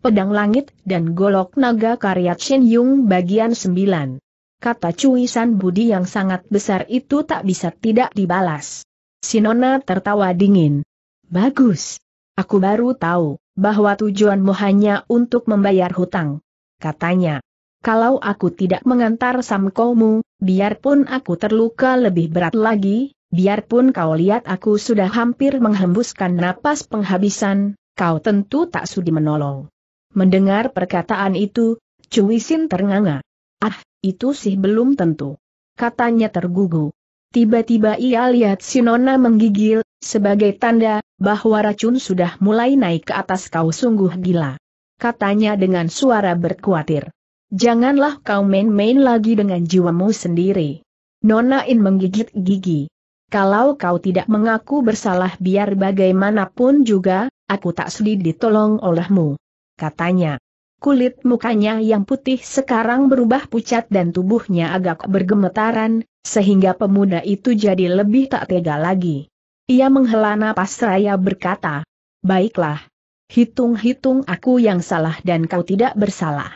Pedang Langit dan Golok Naga karya Chen Yung bagian 9. Kata cuisan budi yang sangat besar itu tak bisa tidak dibalas. Sinona tertawa dingin. Bagus. Aku baru tahu bahwa tujuanmu hanya untuk membayar hutang. Katanya. Kalau aku tidak mengantar samkomu, biarpun aku terluka lebih berat lagi, biarpun kau lihat aku sudah hampir menghembuskan napas penghabisan, kau tentu tak sudi menolong. Mendengar perkataan itu, Cui Sin ternganga. Ah, itu sih belum tentu. Katanya tergugu. Tiba-tiba ia lihat Sinona menggigil, sebagai tanda, bahwa racun sudah mulai naik ke atas kau sungguh gila. Katanya dengan suara berkuatir. Janganlah kau main-main lagi dengan jiwamu sendiri. Nona In menggigit gigi. Kalau kau tidak mengaku bersalah biar bagaimanapun juga, aku tak sedih ditolong olehmu katanya. Kulit mukanya yang putih sekarang berubah pucat dan tubuhnya agak bergemetaran, sehingga pemuda itu jadi lebih tak tega lagi. Ia menghela napas raya berkata, Baiklah. Hitung-hitung aku yang salah dan kau tidak bersalah.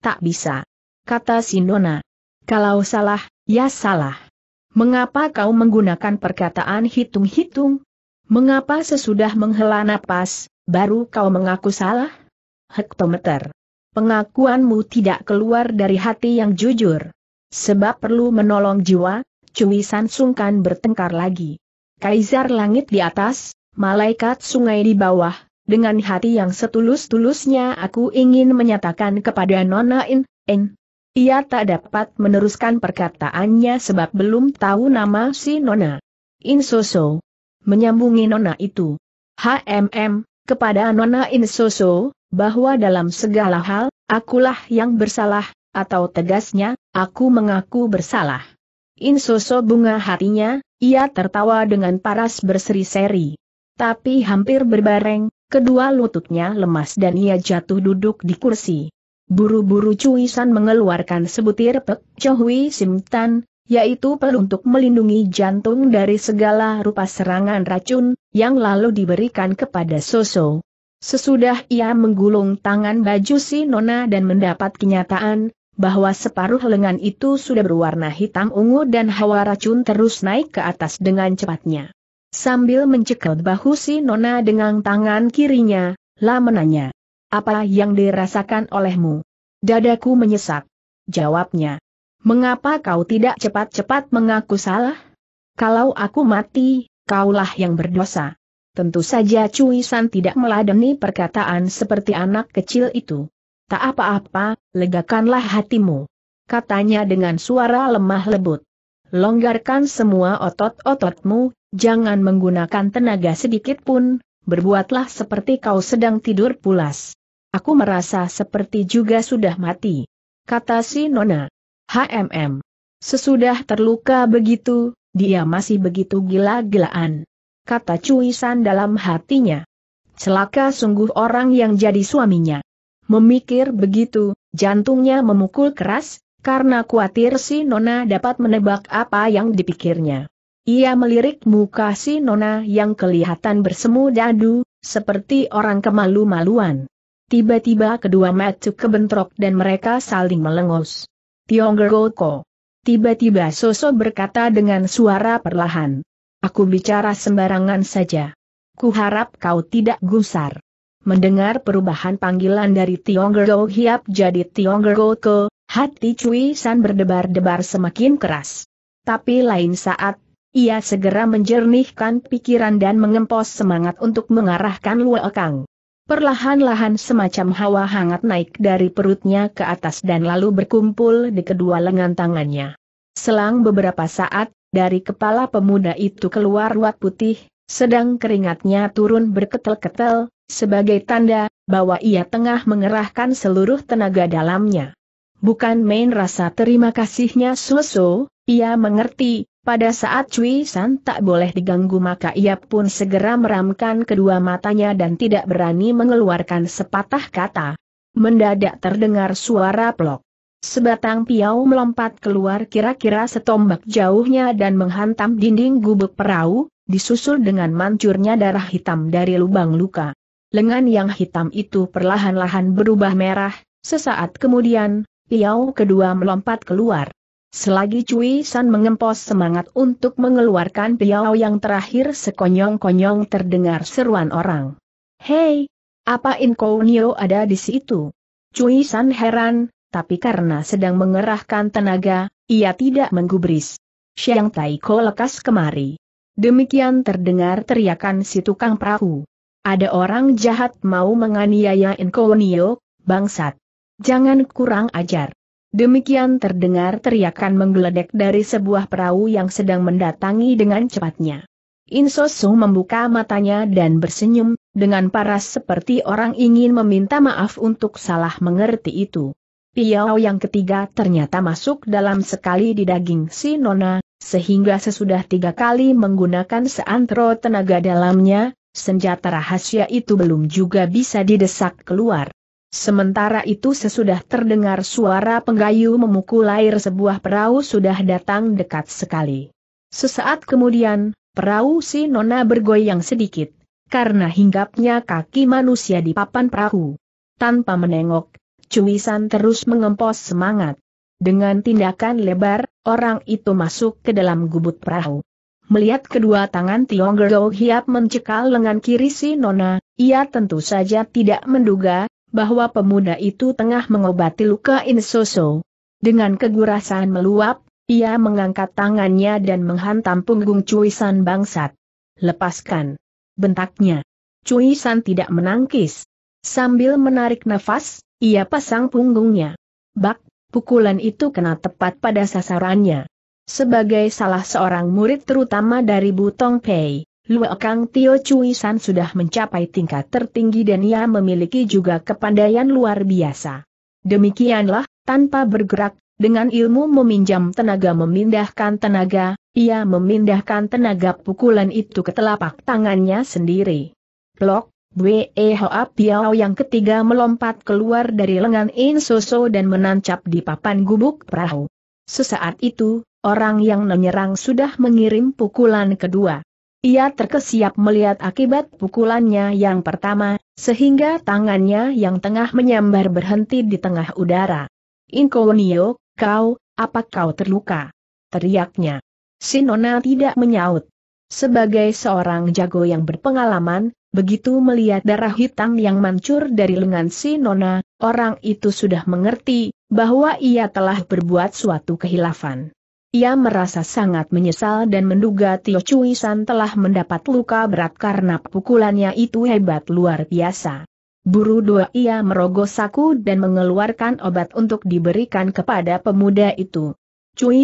Tak bisa. Kata Sinona. Kalau salah, ya salah. Mengapa kau menggunakan perkataan hitung-hitung? Mengapa sesudah menghela napas, baru kau mengaku salah? hektometer. Pengakuanmu tidak keluar dari hati yang jujur. Sebab perlu menolong jiwa, Cui San sungkan bertengkar lagi. Kaisar langit di atas, malaikat sungai di bawah, dengan hati yang setulus-tulusnya aku ingin menyatakan kepada Nona In, In. Ia tak dapat meneruskan perkataannya sebab belum tahu nama si Nona. In Insoso. Menyambungi Nona itu. HMM, kepada Nona In Insoso, bahwa dalam segala hal, akulah yang bersalah, atau tegasnya, aku mengaku bersalah. Insoso bunga hatinya, ia tertawa dengan paras berseri-seri. Tapi hampir berbareng, kedua lututnya lemas dan ia jatuh duduk di kursi. Buru-buru San mengeluarkan sebutir pek Chohui Simtan, yaitu pel untuk melindungi jantung dari segala rupa serangan racun, yang lalu diberikan kepada Soso. Sesudah ia menggulung tangan baju si Nona dan mendapat kenyataan, bahwa separuh lengan itu sudah berwarna hitam ungu dan hawa racun terus naik ke atas dengan cepatnya. Sambil mencekel bahu si Nona dengan tangan kirinya, La menanya, apa yang dirasakan olehmu? Dadaku menyesak. Jawabnya, mengapa kau tidak cepat-cepat mengaku salah? Kalau aku mati, kaulah yang berdosa. Tentu saja Cui San tidak meladeni perkataan seperti anak kecil itu. Tak apa-apa, legakanlah hatimu. Katanya dengan suara lemah lembut. Longgarkan semua otot-ototmu, jangan menggunakan tenaga sedikit pun, berbuatlah seperti kau sedang tidur pulas. Aku merasa seperti juga sudah mati. Kata si Nona. HMM. Sesudah terluka begitu, dia masih begitu gila-gilaan kata Cui San dalam hatinya. Celaka sungguh orang yang jadi suaminya. Memikir begitu, jantungnya memukul keras, karena khawatir si Nona dapat menebak apa yang dipikirnya. Ia melirik muka si Nona yang kelihatan bersemu dadu, seperti orang kemalu-maluan. Tiba-tiba kedua mata kebentrok dan mereka saling melengos. Tionggeroko. Tiba-tiba Soso berkata dengan suara perlahan. Aku bicara sembarangan saja. Kuharap kau tidak gusar. Mendengar perubahan panggilan dari Go Hiap jadi Tionggergo Ko, hati Cui San berdebar-debar semakin keras. Tapi lain saat, ia segera menjernihkan pikiran dan mengempos semangat untuk mengarahkan Luokang. Perlahan-lahan semacam hawa hangat naik dari perutnya ke atas dan lalu berkumpul di kedua lengan tangannya. Selang beberapa saat, dari kepala pemuda itu keluar ruat putih, sedang keringatnya turun berketel-ketel, sebagai tanda bahwa ia tengah mengerahkan seluruh tenaga dalamnya. Bukan main rasa terima kasihnya Suso, ia mengerti, pada saat Cui San tak boleh diganggu maka ia pun segera meramkan kedua matanya dan tidak berani mengeluarkan sepatah kata. Mendadak terdengar suara plok. Sebatang piau melompat keluar kira-kira setombak jauhnya dan menghantam dinding gubuk perahu, disusul dengan mancurnya darah hitam dari lubang luka. Lengan yang hitam itu perlahan-lahan berubah merah, sesaat kemudian, piau kedua melompat keluar. Selagi Cui San mengempos semangat untuk mengeluarkan piau yang terakhir sekonyong-konyong terdengar seruan orang. Hei! Apa Nio ada di situ? Cui San heran, tapi karena sedang mengerahkan tenaga, ia tidak menggubris. Siang Taiko lekas kemari. Demikian terdengar teriakan si tukang perahu. Ada orang jahat mau menganiaya Inkonio, bangsat. Jangan kurang ajar. Demikian terdengar teriakan menggeledek dari sebuah perahu yang sedang mendatangi dengan cepatnya. Insosu membuka matanya dan bersenyum, dengan paras seperti orang ingin meminta maaf untuk salah mengerti itu. Piau yang ketiga ternyata masuk dalam sekali di daging si Nona, sehingga sesudah tiga kali menggunakan seantero tenaga dalamnya, senjata rahasia itu belum juga bisa didesak keluar. Sementara itu sesudah terdengar suara penggayu memukul air sebuah perahu sudah datang dekat sekali. Sesaat kemudian, perahu si Nona bergoyang sedikit, karena hinggapnya kaki manusia di papan perahu. Tanpa menengok, Cumisan terus mengempos semangat. Dengan tindakan lebar, orang itu masuk ke dalam gubut perahu. Melihat kedua tangan Tiong Gero Hiap mencekal lengan kiri si Nona, ia tentu saja tidak menduga, bahwa pemuda itu tengah mengobati luka Insoso. Dengan kegurasan meluap, ia mengangkat tangannya dan menghantam punggung Cuisan bangsat. Lepaskan! Bentaknya. Cuisan tidak menangkis. Sambil menarik nafas, ia pasang punggungnya. Bak, pukulan itu kena tepat pada sasarannya. Sebagai salah seorang murid terutama dari Butong Pei, Luokang Tio Cui San sudah mencapai tingkat tertinggi dan ia memiliki juga kepandaian luar biasa. Demikianlah, tanpa bergerak, dengan ilmu meminjam tenaga memindahkan tenaga, ia memindahkan tenaga pukulan itu ke telapak tangannya sendiri. Plok, Bwe Hoa Piao yang ketiga melompat keluar dari lengan In Soso dan menancap di papan gubuk perahu. Sesaat itu, orang yang menyerang sudah mengirim pukulan kedua. Ia terkesiap melihat akibat pukulannya yang pertama, sehingga tangannya yang tengah menyambar berhenti di tengah udara. Inkonio, kau, apa kau terluka? Teriaknya. Sinona tidak menyaut. Sebagai seorang jago yang berpengalaman, Begitu melihat darah hitam yang mancur dari lengan si Nona, orang itu sudah mengerti bahwa ia telah berbuat suatu kehilafan. Ia merasa sangat menyesal dan menduga Tio San telah mendapat luka berat karena pukulannya itu hebat luar biasa. Buru dua ia merogoh saku dan mengeluarkan obat untuk diberikan kepada pemuda itu.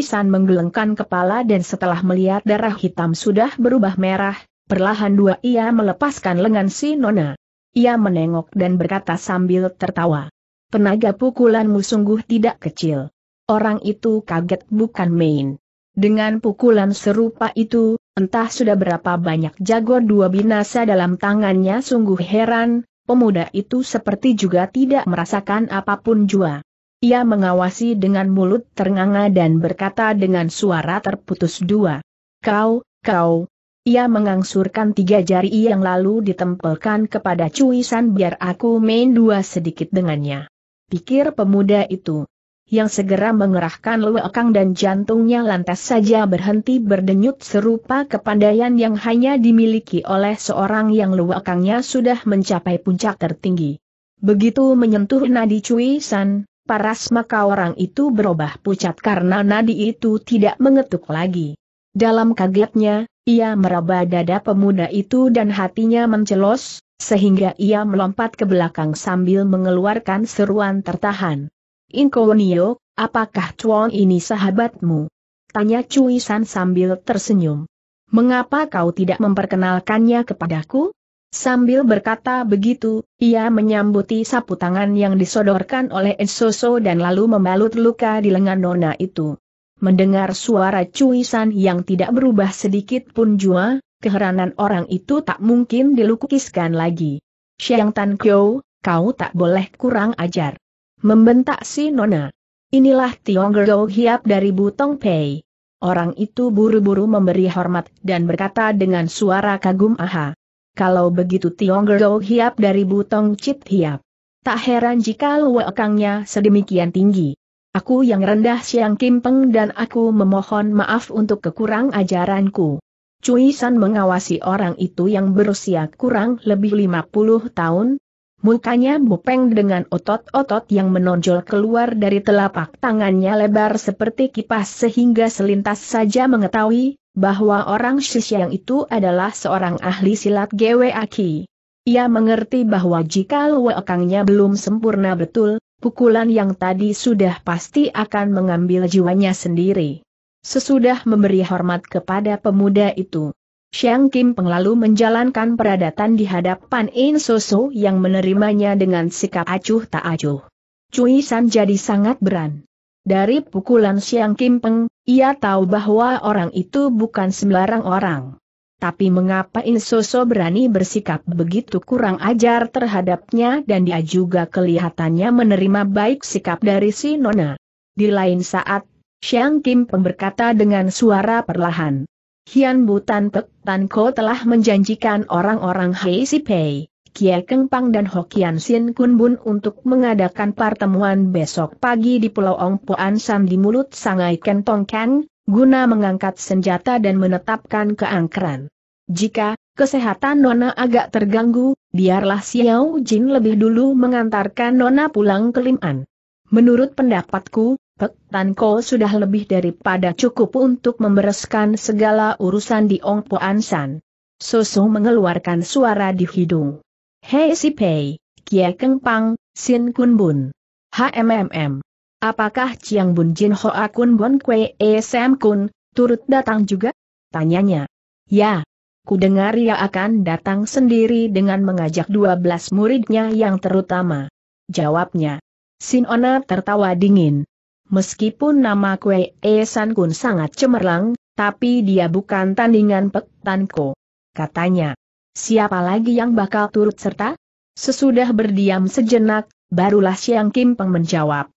San menggelengkan kepala dan setelah melihat darah hitam sudah berubah merah, Perlahan dua ia melepaskan lengan si Nona. Ia menengok dan berkata sambil tertawa. Tenaga pukulanmu sungguh tidak kecil. Orang itu kaget bukan main. Dengan pukulan serupa itu, entah sudah berapa banyak jago dua binasa dalam tangannya sungguh heran, pemuda itu seperti juga tidak merasakan apapun jua. Ia mengawasi dengan mulut ternganga dan berkata dengan suara terputus dua. Kau, kau, ia mengangsurkan tiga jari yang lalu ditempelkan kepada cuisan biar aku main dua sedikit dengannya. Pikir pemuda itu. Yang segera mengerahkan lewekang dan jantungnya lantas saja berhenti berdenyut serupa kepandaian yang hanya dimiliki oleh seorang yang lewekangnya sudah mencapai puncak tertinggi. Begitu menyentuh nadi cuisan, paras maka orang itu berubah pucat karena nadi itu tidak mengetuk lagi. Dalam kagetnya, ia meraba dada pemuda itu dan hatinya mencelos, sehingga ia melompat ke belakang sambil mengeluarkan seruan tertahan. Inkonio, apakah Chuan ini sahabatmu? Tanya Cui San sambil tersenyum. Mengapa kau tidak memperkenalkannya kepadaku? Sambil berkata begitu, ia menyambuti sapu tangan yang disodorkan oleh Ensoso dan lalu membalut luka di lengan nona itu. Mendengar suara cuisan yang tidak berubah sedikit pun jua, keheranan orang itu tak mungkin dilukiskan lagi. Xiang Tan Kyo, kau tak boleh kurang ajar. Membentak si Nona. Inilah Tiong Gero Hiap dari Butong Pei. Orang itu buru-buru memberi hormat dan berkata dengan suara kagum aha. Kalau begitu Tiong Gero Hiap dari Butong Chit Hiap. Tak heran jika luwakangnya sedemikian tinggi. Aku yang rendah Siang Kimpeng dan aku memohon maaf untuk kekurang ajaranku. Cui San mengawasi orang itu yang berusia kurang lebih 50 tahun. Mukanya bopeng dengan otot-otot yang menonjol keluar dari telapak tangannya lebar seperti kipas sehingga selintas saja mengetahui bahwa orang siang itu adalah seorang ahli silat Gwe Aki. Ia mengerti bahwa jika luakangnya belum sempurna betul, pukulan yang tadi sudah pasti akan mengambil jiwanya sendiri. Sesudah memberi hormat kepada pemuda itu, Xiang Kim Peng lalu menjalankan peradatan di hadapan In Soso yang menerimanya dengan sikap acuh tak acuh. Cui San jadi sangat beran. Dari pukulan Xiang Kim Peng, ia tahu bahwa orang itu bukan sembarang orang. Tapi mengapa Insoso berani bersikap begitu kurang ajar terhadapnya dan dia juga kelihatannya menerima baik sikap dari si Nona. Di lain saat, Xiang Kim berkata dengan suara perlahan. Hian Tan Pek Tan Ko telah menjanjikan orang-orang Hei Si Pei, Kie Keng Pang dan Hokian Sin Kun Bun untuk mengadakan pertemuan besok pagi di Pulau Ong Puan San di mulut Sangai Kentong Kang, guna mengangkat senjata dan menetapkan keangkeran. Jika kesehatan Nona agak terganggu, biarlah Xiao Jin lebih dulu mengantarkan Nona pulang ke Liman. Menurut pendapatku, Pek Tan Ko sudah lebih daripada cukup untuk membereskan segala urusan di Ong Po San. Sosu mengeluarkan suara di hidung. Hei si Pei, Kie Keng Pang, Sin Kun Bun. HMMM. Apakah Chiang Bun Jin Ho Akun Bon Kwe e Sam Kun, turut datang juga? Tanyanya. Ya. Ku dengar ia akan datang sendiri dengan mengajak 12 muridnya yang terutama. Jawabnya. Sin Ona tertawa dingin. Meskipun nama Kwe E San Kun sangat cemerlang, tapi dia bukan tandingan Pek Tan Ko. Katanya. Siapa lagi yang bakal turut serta? Sesudah berdiam sejenak, barulah Siang Kim Peng menjawab.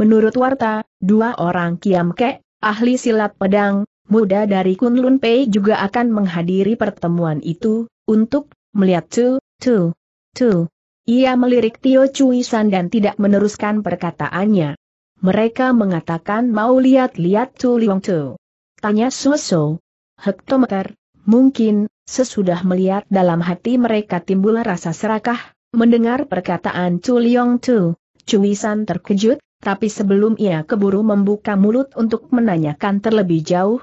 Menurut warta, dua orang Kiam Kek, ahli silat pedang, muda dari Kunlun Pei juga akan menghadiri pertemuan itu, untuk melihat Tu, Tu, Tu. Ia melirik Tio Cuisan dan tidak meneruskan perkataannya. Mereka mengatakan mau lihat-lihat Tu Liong Tu. Tanya Soso. Hektometer, mungkin, sesudah melihat dalam hati mereka timbul rasa serakah, mendengar perkataan Tu Liong Tu. Cuisan terkejut, tapi sebelum ia keburu membuka mulut untuk menanyakan terlebih jauh,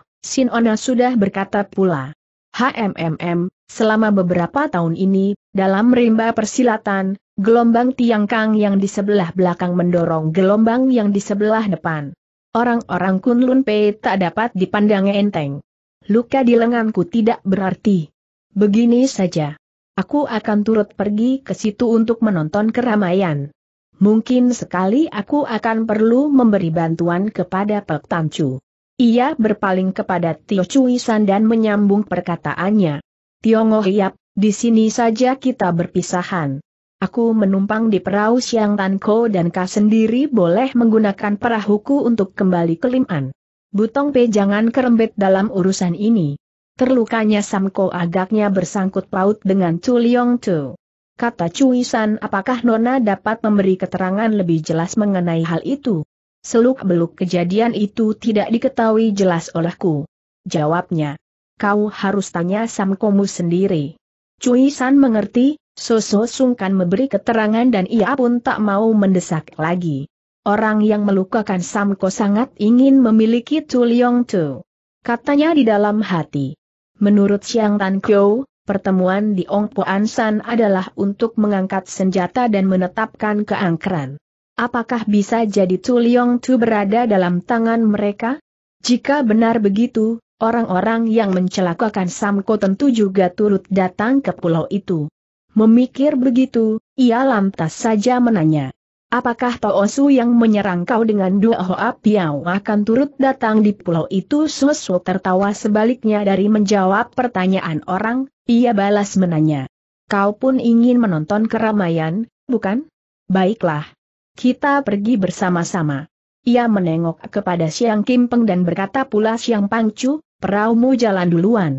Ona sudah berkata pula. HMMM, selama beberapa tahun ini, dalam rimba persilatan, gelombang tiang kang yang di sebelah belakang mendorong gelombang yang di sebelah depan. Orang-orang Kunlun Pei tak dapat dipandang enteng. Luka di lenganku tidak berarti. Begini saja. Aku akan turut pergi ke situ untuk menonton keramaian. Mungkin sekali aku akan perlu memberi bantuan kepada Pek Tancu. Ia berpaling kepada Tio San dan menyambung perkataannya. Tio Yap, di sini saja kita berpisahan. Aku menumpang di perahu Siang Tanko dan Ka sendiri boleh menggunakan perahuku untuk kembali ke Liman. Butong Pe jangan kerembet dalam urusan ini. Terlukanya Samko agaknya bersangkut paut dengan Chu Liong Tu kata Cui San. apakah Nona dapat memberi keterangan lebih jelas mengenai hal itu? Seluk-beluk kejadian itu tidak diketahui jelas olehku. Jawabnya. Kau harus tanya Sam Samkomu sendiri. Cui San mengerti, Soso sungkan memberi keterangan dan ia pun tak mau mendesak lagi. Orang yang melukakan Samko sangat ingin memiliki Tuliong Tu. Katanya di dalam hati. Menurut Siang Tan Kyo, pertemuan di Ong Po Ansan adalah untuk mengangkat senjata dan menetapkan keangkeran. Apakah bisa jadi Tu Liong Tu berada dalam tangan mereka? Jika benar begitu, orang-orang yang mencelakakan Samko tentu juga turut datang ke pulau itu. Memikir begitu, ia lantas saja menanya. Apakah Su yang menyerang kau dengan dua Hoa Piao akan turut datang di pulau itu? Susu tertawa sebaliknya dari menjawab pertanyaan orang, ia balas menanya. Kau pun ingin menonton keramaian, bukan? Baiklah. Kita pergi bersama-sama. Ia menengok kepada Siang Kimpeng dan berkata pula Siang Pangcu, peraumu jalan duluan.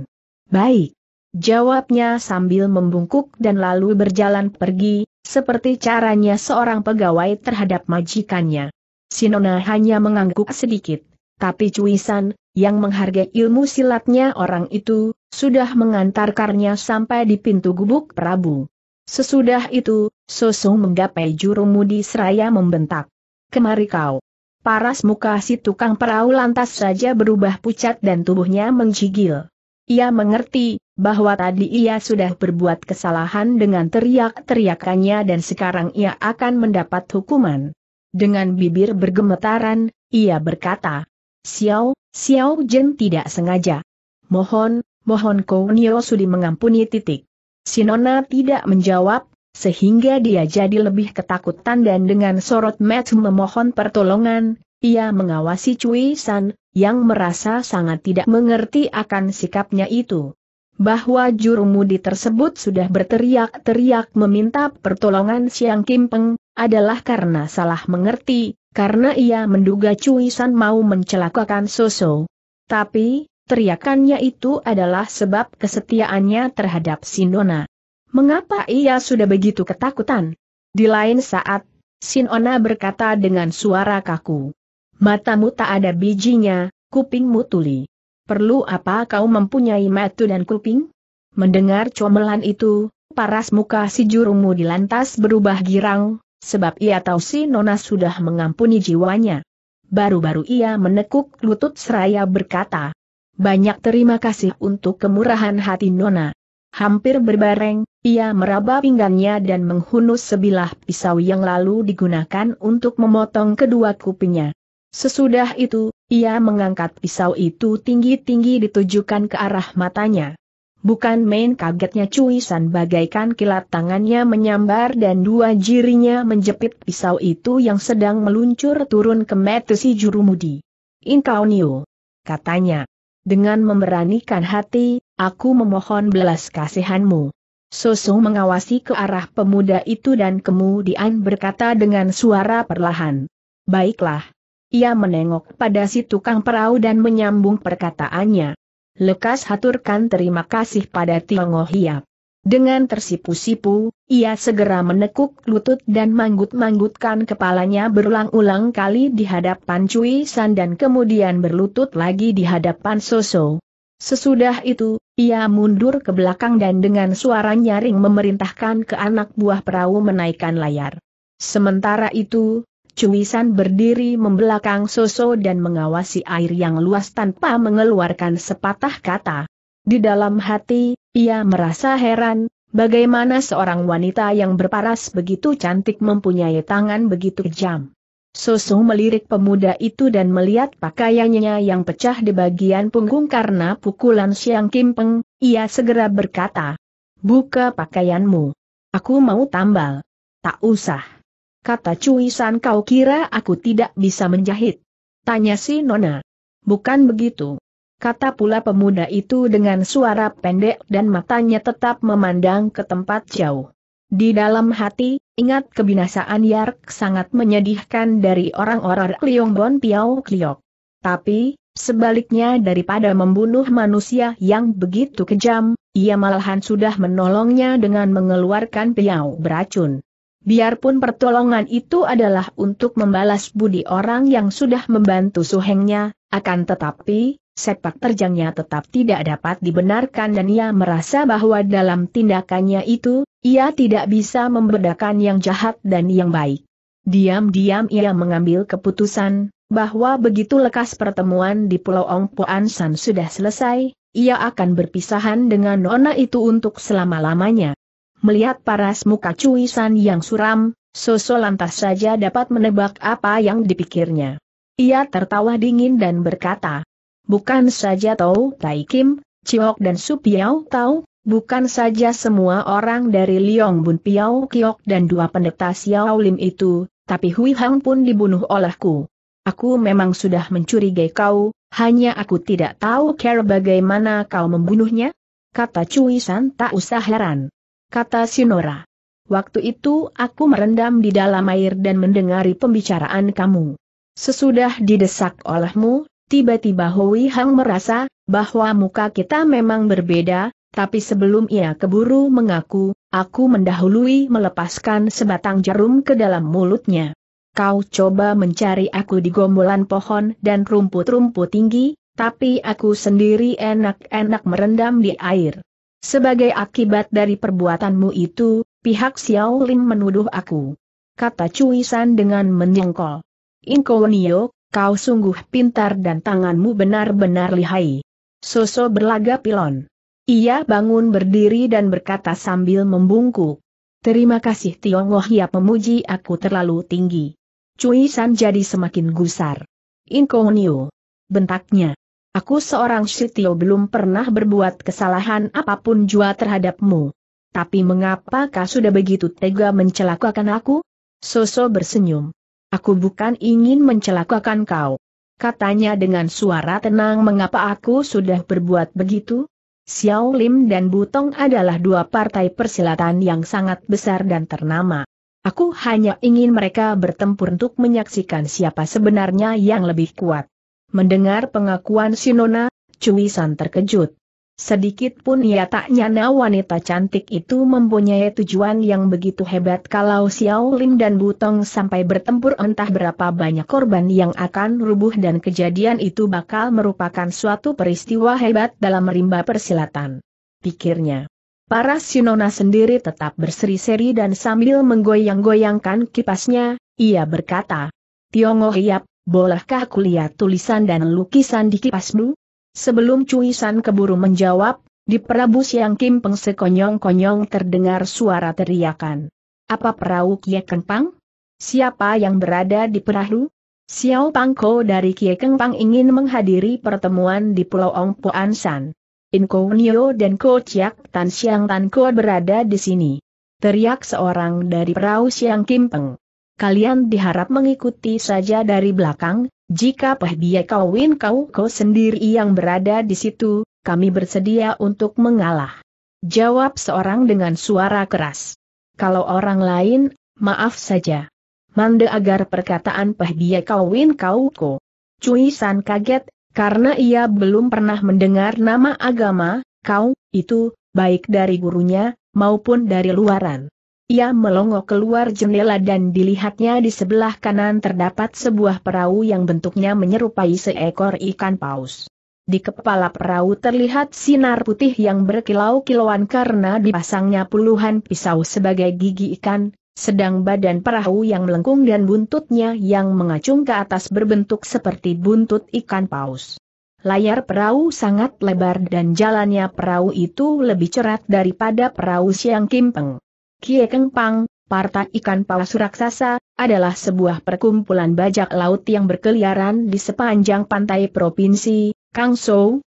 Baik. Jawabnya sambil membungkuk dan lalu berjalan pergi, seperti caranya seorang pegawai terhadap majikannya. Sinona hanya mengangguk sedikit, tapi cuisan, yang menghargai ilmu silatnya orang itu, sudah mengantarkannya sampai di pintu gubuk Prabu. Sesudah itu, Soso menggapai jurumudi seraya membentak. Kemari kau. Paras muka si tukang perahu lantas saja berubah pucat dan tubuhnya menggigil. Ia mengerti, bahwa tadi ia sudah berbuat kesalahan dengan teriak-teriakannya dan sekarang ia akan mendapat hukuman. Dengan bibir bergemetaran, ia berkata, Xiao, Xiao Jen tidak sengaja. Mohon, mohon kau Nio Sudi mengampuni titik. Sinona tidak menjawab, sehingga dia jadi lebih ketakutan dan dengan sorot match memohon pertolongan, ia mengawasi Cui San, yang merasa sangat tidak mengerti akan sikapnya itu bahwa jurumudi tersebut sudah berteriak-teriak meminta pertolongan Siang Kim Peng, adalah karena salah mengerti, karena ia menduga Cui San mau mencelakakan Soso. Tapi, teriakannya itu adalah sebab kesetiaannya terhadap Sinona. Mengapa ia sudah begitu ketakutan? Di lain saat, Sinona berkata dengan suara kaku. Matamu tak ada bijinya, kupingmu tuli. Perlu apa kau mempunyai metu dan kuping? Mendengar comelan itu, paras muka si jurumu dilantas berubah girang, sebab ia tahu si Nona sudah mengampuni jiwanya. Baru-baru ia menekuk lutut seraya berkata, Banyak terima kasih untuk kemurahan hati Nona. Hampir berbareng, ia meraba pinggangnya dan menghunus sebilah pisau yang lalu digunakan untuk memotong kedua kupingnya. Sesudah itu, ia mengangkat pisau itu tinggi-tinggi ditujukan ke arah matanya. Bukan main kagetnya cuisan bagaikan kilat tangannya menyambar dan dua jirinya menjepit pisau itu yang sedang meluncur turun ke metu si jurumudi. Inkaunio, katanya. Dengan memberanikan hati, aku memohon belas kasihanmu. Soso mengawasi ke arah pemuda itu dan kemudian berkata dengan suara perlahan. Baiklah, ia menengok pada si tukang perahu dan menyambung perkataannya. Lekas haturkan terima kasih pada Tiango Hiap. Dengan tersipu-sipu, ia segera menekuk lutut dan manggut-manggutkan kepalanya berulang-ulang kali di hadapan Cui San dan kemudian berlutut lagi di hadapan Soso. Sesudah itu, ia mundur ke belakang dan dengan suara nyaring memerintahkan ke anak buah perahu menaikkan layar. Sementara itu, Cuisan berdiri membelakang Soso dan mengawasi air yang luas tanpa mengeluarkan sepatah kata. Di dalam hati, ia merasa heran, bagaimana seorang wanita yang berparas begitu cantik mempunyai tangan begitu kejam. Soso melirik pemuda itu dan melihat pakaiannya yang pecah di bagian punggung karena pukulan Siang Kimpeng, ia segera berkata, Buka pakaianmu. Aku mau tambal. Tak usah. Kata Cuisan kau kira aku tidak bisa menjahit? Tanya si Nona. Bukan begitu. Kata pula pemuda itu dengan suara pendek dan matanya tetap memandang ke tempat jauh. Di dalam hati, ingat kebinasaan Yark sangat menyedihkan dari orang-orang Bon Piao Kliok. Tapi, Sebaliknya daripada membunuh manusia yang begitu kejam, ia malahan sudah menolongnya dengan mengeluarkan piau beracun. Biarpun pertolongan itu adalah untuk membalas budi orang yang sudah membantu suhengnya, akan tetapi, sepak terjangnya tetap tidak dapat dibenarkan dan ia merasa bahwa dalam tindakannya itu, ia tidak bisa membedakan yang jahat dan yang baik. Diam-diam ia mengambil keputusan, bahwa begitu lekas pertemuan di Pulau Ong Puan San sudah selesai, ia akan berpisahan dengan Nona itu untuk selama-lamanya. Melihat paras muka cuisan yang suram, Soso lantas saja dapat menebak apa yang dipikirnya. Ia tertawa dingin dan berkata, Bukan saja tahu Tai Kim, Ciok dan Supiao tahu, bukan saja semua orang dari Liong Bun Piao Kiok dan dua pendeta Xiao Lim itu, tapi Hui Hang pun dibunuh olehku. Aku memang sudah mencurigai kau, hanya aku tidak tahu cara bagaimana kau membunuhnya? Kata Cui San tak usah heran kata Sinora. Waktu itu aku merendam di dalam air dan mendengari pembicaraan kamu. Sesudah didesak olehmu, tiba-tiba Hui Hang merasa bahwa muka kita memang berbeda, tapi sebelum ia keburu mengaku, aku mendahului melepaskan sebatang jarum ke dalam mulutnya. Kau coba mencari aku di gombolan pohon dan rumput-rumput tinggi, tapi aku sendiri enak-enak merendam di air. Sebagai akibat dari perbuatanmu itu, pihak Xiao Lin menuduh aku. Kata Cui San dengan menyengkol. Inko Nio, kau sungguh pintar dan tanganmu benar-benar lihai. Soso berlaga pilon. Ia bangun berdiri dan berkata sambil membungkuk. Terima kasih Tionghoa ya memuji aku terlalu tinggi. Cui San jadi semakin gusar. Inko Nio. Bentaknya. Aku seorang Sitio belum pernah berbuat kesalahan apapun jua terhadapmu. Tapi mengapa kau sudah begitu tega mencelakakan aku? Soso bersenyum. Aku bukan ingin mencelakakan kau. Katanya dengan suara tenang mengapa aku sudah berbuat begitu? Xiao Lim dan Butong adalah dua partai persilatan yang sangat besar dan ternama. Aku hanya ingin mereka bertempur untuk menyaksikan siapa sebenarnya yang lebih kuat. Mendengar pengakuan Sinona, Cui San terkejut. Sedikit pun ia tak nyana wanita cantik itu mempunyai tujuan yang begitu hebat kalau Xiao Lim dan Butong sampai bertempur entah berapa banyak korban yang akan rubuh dan kejadian itu bakal merupakan suatu peristiwa hebat dalam rimba persilatan. Pikirnya. Para Sinona sendiri tetap berseri-seri dan sambil menggoyang-goyangkan kipasnya, ia berkata, Tionghoa bolehkah aku lihat tulisan dan lukisan di kipasmu? Sebelum Cuisan keburu menjawab, di Prabu siang Kim Peng sekonyong-konyong terdengar suara teriakan. Apa perahu Kie Keng Pang? Siapa yang berada di perahu? Xiao Pangko dari Kie Keng Pang ingin menghadiri pertemuan di Pulau Ong Po San. Inko Nio dan Ko Chiak Tan Siang Tan Ko berada di sini. Teriak seorang dari perahu siang Kim Peng kalian diharap mengikuti saja dari belakang, jika Pehbia Kawin Kau Kau sendiri yang berada di situ, kami bersedia untuk mengalah. Jawab seorang dengan suara keras. Kalau orang lain, maaf saja. Mande agar perkataan Pehbia Kawin Kau kau. Cui San kaget, karena ia belum pernah mendengar nama agama, kau, itu, baik dari gurunya, maupun dari luaran. Ia melongo keluar jendela dan dilihatnya di sebelah kanan terdapat sebuah perahu yang bentuknya menyerupai seekor ikan paus. Di kepala perahu terlihat sinar putih yang berkilau-kilauan karena dipasangnya puluhan pisau sebagai gigi ikan, sedang badan perahu yang melengkung dan buntutnya yang mengacung ke atas berbentuk seperti buntut ikan paus. Layar perahu sangat lebar dan jalannya perahu itu lebih cerat daripada perahu Siang Kimpeng. Kie Keng Pang, Partai Ikan Paus Raksasa, adalah sebuah perkumpulan bajak laut yang berkeliaran di sepanjang pantai Provinsi, Kangshou,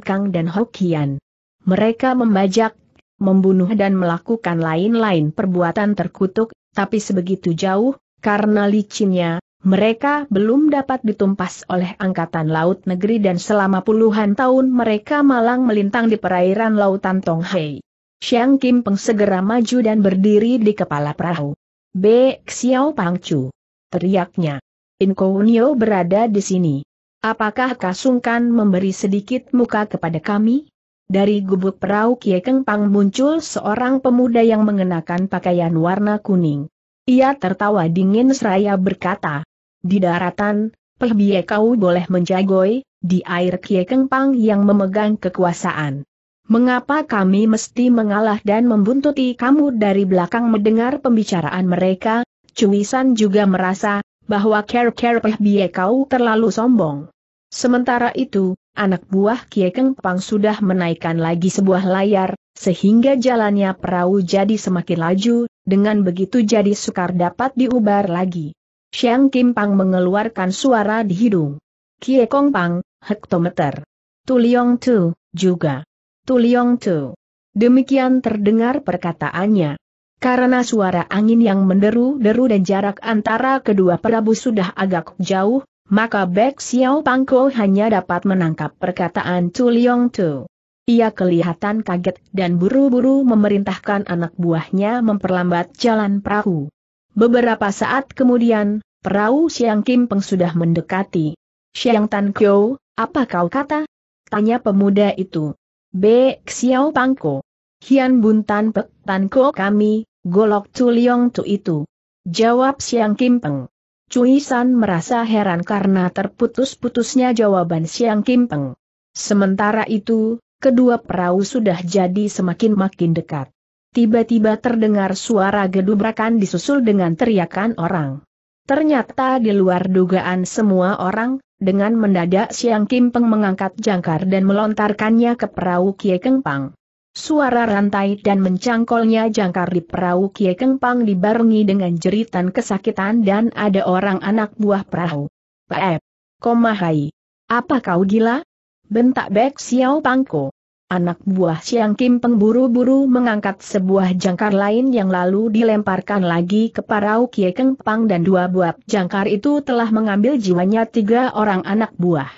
Kang dan Hokian. Mereka membajak, membunuh dan melakukan lain-lain perbuatan terkutuk, tapi sebegitu jauh, karena licinnya, mereka belum dapat ditumpas oleh Angkatan Laut Negeri dan selama puluhan tahun mereka malang melintang di perairan Lautan Tonghai. Xiang Kim Peng segera maju dan berdiri di kepala perahu. B. Xiao Pangcu. Teriaknya. Inkounio berada di sini. Apakah Kasungkan memberi sedikit muka kepada kami? Dari gubuk perahu Kie Keng Pang muncul seorang pemuda yang mengenakan pakaian warna kuning. Ia tertawa dingin seraya berkata, Di daratan, Pehbie kau boleh menjagoi, di air Kie Keng Pang yang memegang kekuasaan. Mengapa kami mesti mengalah dan membuntuti kamu dari belakang mendengar pembicaraan mereka? Cuisan juga merasa, bahwa care-care Peh kau terlalu sombong. Sementara itu, anak buah Kie Keng Pang sudah menaikkan lagi sebuah layar, sehingga jalannya perahu jadi semakin laju, dengan begitu jadi sukar dapat diubar lagi. Xiang Kim Pang mengeluarkan suara di hidung. Kie Kong Pang, hektometer. Tuliong Tu, juga. Tu Liong Tu. Demikian terdengar perkataannya. Karena suara angin yang menderu-deru dan jarak antara kedua Prabu sudah agak jauh, maka Bek Xiao Pangko hanya dapat menangkap perkataan Tu Liong Tu. Ia kelihatan kaget dan buru-buru memerintahkan anak buahnya memperlambat jalan perahu. Beberapa saat kemudian, perahu Xiang Kim Peng sudah mendekati. Xiang Tan Kyo, apa kau kata? Tanya pemuda itu. B. Xiao Pangko. Hian Buntan Pek Tan Ko kami, golok liong Tu itu. Jawab Siang Kim Peng. Cui San merasa heran karena terputus-putusnya jawaban Siang Kim Peng. Sementara itu, kedua perahu sudah jadi semakin makin dekat. Tiba-tiba terdengar suara gedubrakan disusul dengan teriakan orang. Ternyata di luar dugaan semua orang, dengan mendadak Siang Kim Peng mengangkat jangkar dan melontarkannya ke perahu Kie Keng Pang. Suara rantai dan mencangkolnya jangkar di perahu Kie Keng Pang dibarengi dengan jeritan kesakitan dan ada orang anak buah perahu. Pep! Komahai! Apa kau gila? Bentak Bek Xiao Pangko. Anak buah Siang Kim pengburu buru-buru mengangkat sebuah jangkar lain yang lalu dilemparkan lagi ke parau Kie Keng Pang dan dua buah jangkar itu telah mengambil jiwanya tiga orang anak buah.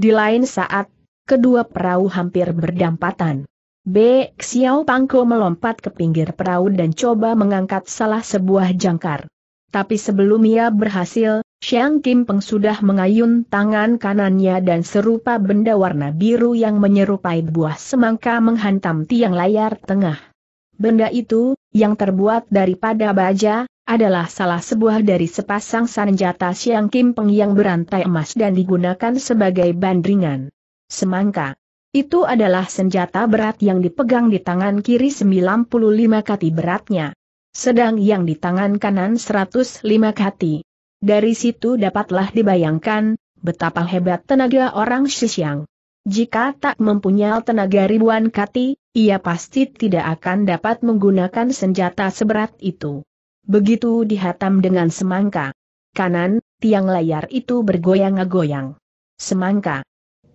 Di lain saat, kedua perahu hampir berdampatan. B. Xiao Pangko melompat ke pinggir perahu dan coba mengangkat salah sebuah jangkar. Tapi sebelum ia berhasil, Xiang Kim Peng sudah mengayun tangan kanannya dan serupa benda warna biru yang menyerupai buah semangka menghantam tiang layar tengah. Benda itu, yang terbuat daripada baja, adalah salah sebuah dari sepasang senjata Xiang Kim Peng yang berantai emas dan digunakan sebagai bandringan. Semangka. Itu adalah senjata berat yang dipegang di tangan kiri 95 kati beratnya. Sedang yang di tangan kanan 105 kati. Dari situ dapatlah dibayangkan, betapa hebat tenaga orang Shishyang. Jika tak mempunyai tenaga ribuan kati, ia pasti tidak akan dapat menggunakan senjata seberat itu. Begitu dihatam dengan semangka. Kanan, tiang layar itu bergoyang-goyang. Semangka.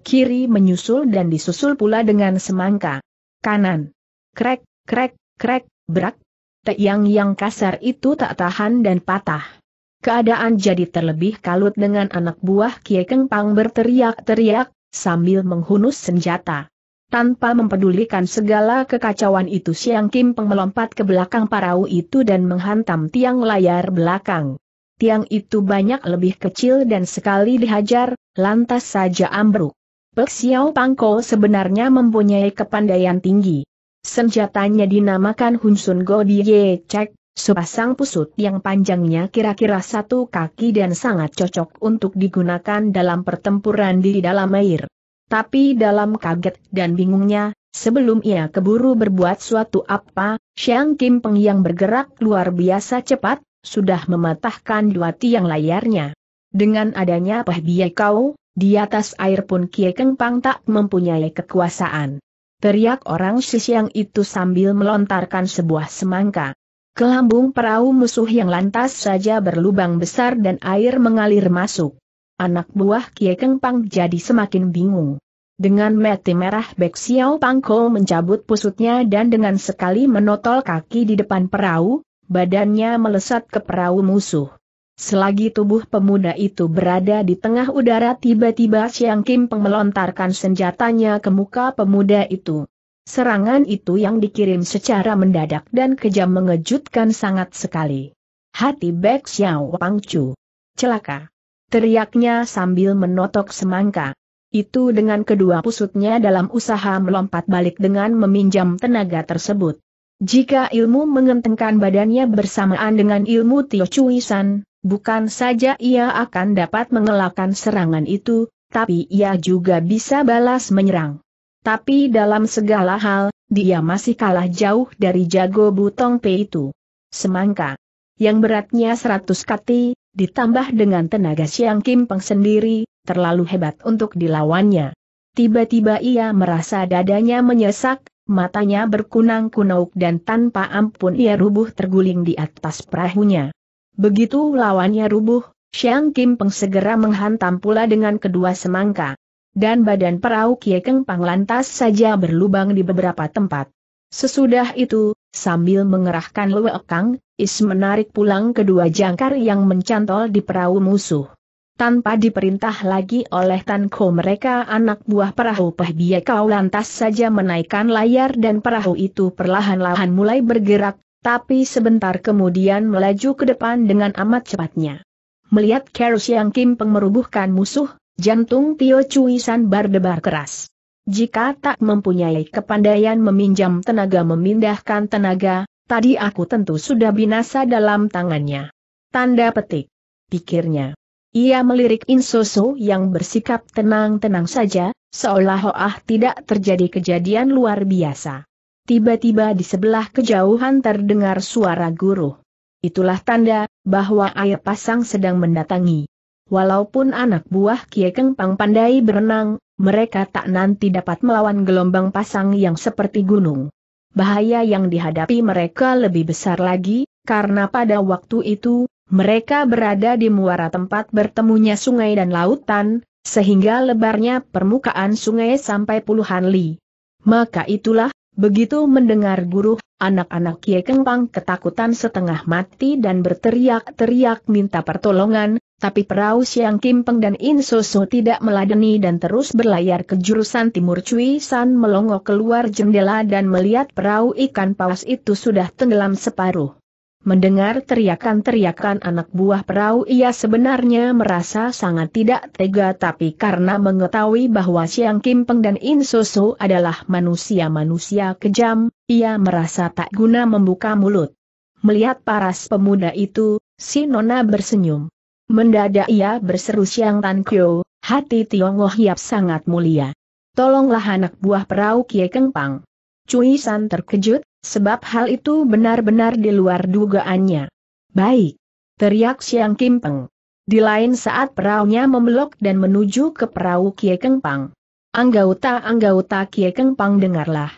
Kiri menyusul dan disusul pula dengan semangka. Kanan. Krek, krek, krek, berak. Tiang yang kasar itu tak tahan dan patah. Keadaan jadi terlebih kalut dengan anak buah Kie Keng Pang berteriak-teriak, sambil menghunus senjata. Tanpa mempedulikan segala kekacauan itu Siang Kim Peng melompat ke belakang parau itu dan menghantam tiang layar belakang. Tiang itu banyak lebih kecil dan sekali dihajar, lantas saja ambruk. Pek Xiao Pangko sebenarnya mempunyai kepandaian tinggi. Senjatanya dinamakan Hunsun Go Die Cek, Sepasang pusut yang panjangnya kira-kira satu kaki dan sangat cocok untuk digunakan dalam pertempuran di dalam air. Tapi dalam kaget dan bingungnya, sebelum ia keburu berbuat suatu apa, Xiang Kim Peng yang bergerak luar biasa cepat, sudah mematahkan dua tiang layarnya. Dengan adanya Peh Kau, di atas air pun Kie Keng Pang tak mempunyai kekuasaan. Teriak orang Shishiang itu sambil melontarkan sebuah semangka. Kelambung perahu musuh yang lantas saja berlubang besar dan air mengalir masuk. Anak buah Kie Keng Pang jadi semakin bingung. Dengan mati merah Bek Xiao Pangko mencabut pusutnya dan dengan sekali menotol kaki di depan perahu, badannya melesat ke perahu musuh. Selagi tubuh pemuda itu berada di tengah udara tiba-tiba Siang Kim melontarkan senjatanya ke muka pemuda itu. Serangan itu yang dikirim secara mendadak dan kejam mengejutkan sangat sekali. Hati Bek Xiao Pangcu. Celaka. Teriaknya sambil menotok semangka. Itu dengan kedua pusutnya dalam usaha melompat balik dengan meminjam tenaga tersebut. Jika ilmu mengentengkan badannya bersamaan dengan ilmu Tio Cui San, bukan saja ia akan dapat mengelakkan serangan itu, tapi ia juga bisa balas menyerang. Tapi dalam segala hal, dia masih kalah jauh dari jago butong P itu. Semangka. Yang beratnya 100 kati, ditambah dengan tenaga Siang Kim Peng sendiri, terlalu hebat untuk dilawannya. Tiba-tiba ia merasa dadanya menyesak, matanya berkunang-kunauk dan tanpa ampun ia rubuh terguling di atas perahunya. Begitu lawannya rubuh, Siang Kim Peng segera menghantam pula dengan kedua semangka dan badan perahu Kiekeng Pang lantas saja berlubang di beberapa tempat. Sesudah itu, sambil mengerahkan Kang, Is menarik pulang kedua jangkar yang mencantol di perahu musuh. Tanpa diperintah lagi oleh Tanko mereka anak buah perahu Pahbiye kau lantas saja menaikkan layar dan perahu itu perlahan-lahan mulai bergerak, tapi sebentar kemudian melaju ke depan dengan amat cepatnya. Melihat Kerus yang Kim pengerubuhkan musuh, Jantung Tio Cuisan berdebar keras. Jika tak mempunyai kepandaian meminjam tenaga memindahkan tenaga, tadi aku tentu sudah binasa dalam tangannya. Tanda petik. Pikirnya. Ia melirik Insoso yang bersikap tenang-tenang saja, seolah-olah tidak terjadi kejadian luar biasa. Tiba-tiba di sebelah kejauhan terdengar suara guru. Itulah tanda, bahwa air pasang sedang mendatangi. Walaupun anak buah Kie Keng Pang pandai berenang, mereka tak nanti dapat melawan gelombang pasang yang seperti gunung. Bahaya yang dihadapi mereka lebih besar lagi, karena pada waktu itu, mereka berada di muara tempat bertemunya sungai dan lautan, sehingga lebarnya permukaan sungai sampai puluhan li. Maka itulah, begitu mendengar guru, anak-anak Kie Keng Pang ketakutan setengah mati dan berteriak-teriak minta pertolongan, tapi perahu Siang Kim Peng dan In Soso tidak meladeni dan terus berlayar ke jurusan timur Cui San melongo keluar jendela dan melihat perahu ikan paus itu sudah tenggelam separuh. Mendengar teriakan-teriakan anak buah perahu ia sebenarnya merasa sangat tidak tega tapi karena mengetahui bahwa Siang Kim Peng dan In Soso adalah manusia-manusia kejam, ia merasa tak guna membuka mulut. Melihat paras pemuda itu, si Nona bersenyum. Mendadak ia berseru Siang Tan Kyo, hati Tionghoa Hiap sangat mulia. Tolonglah anak buah perahu Kie Kengpang. Cui San terkejut, sebab hal itu benar-benar di luar dugaannya. Baik. Teriak Siang Kim Peng. Di lain saat perahunya membelok dan menuju ke perahu Kie Kengpang. Anggauta, anggauta Kie Kengpang dengarlah.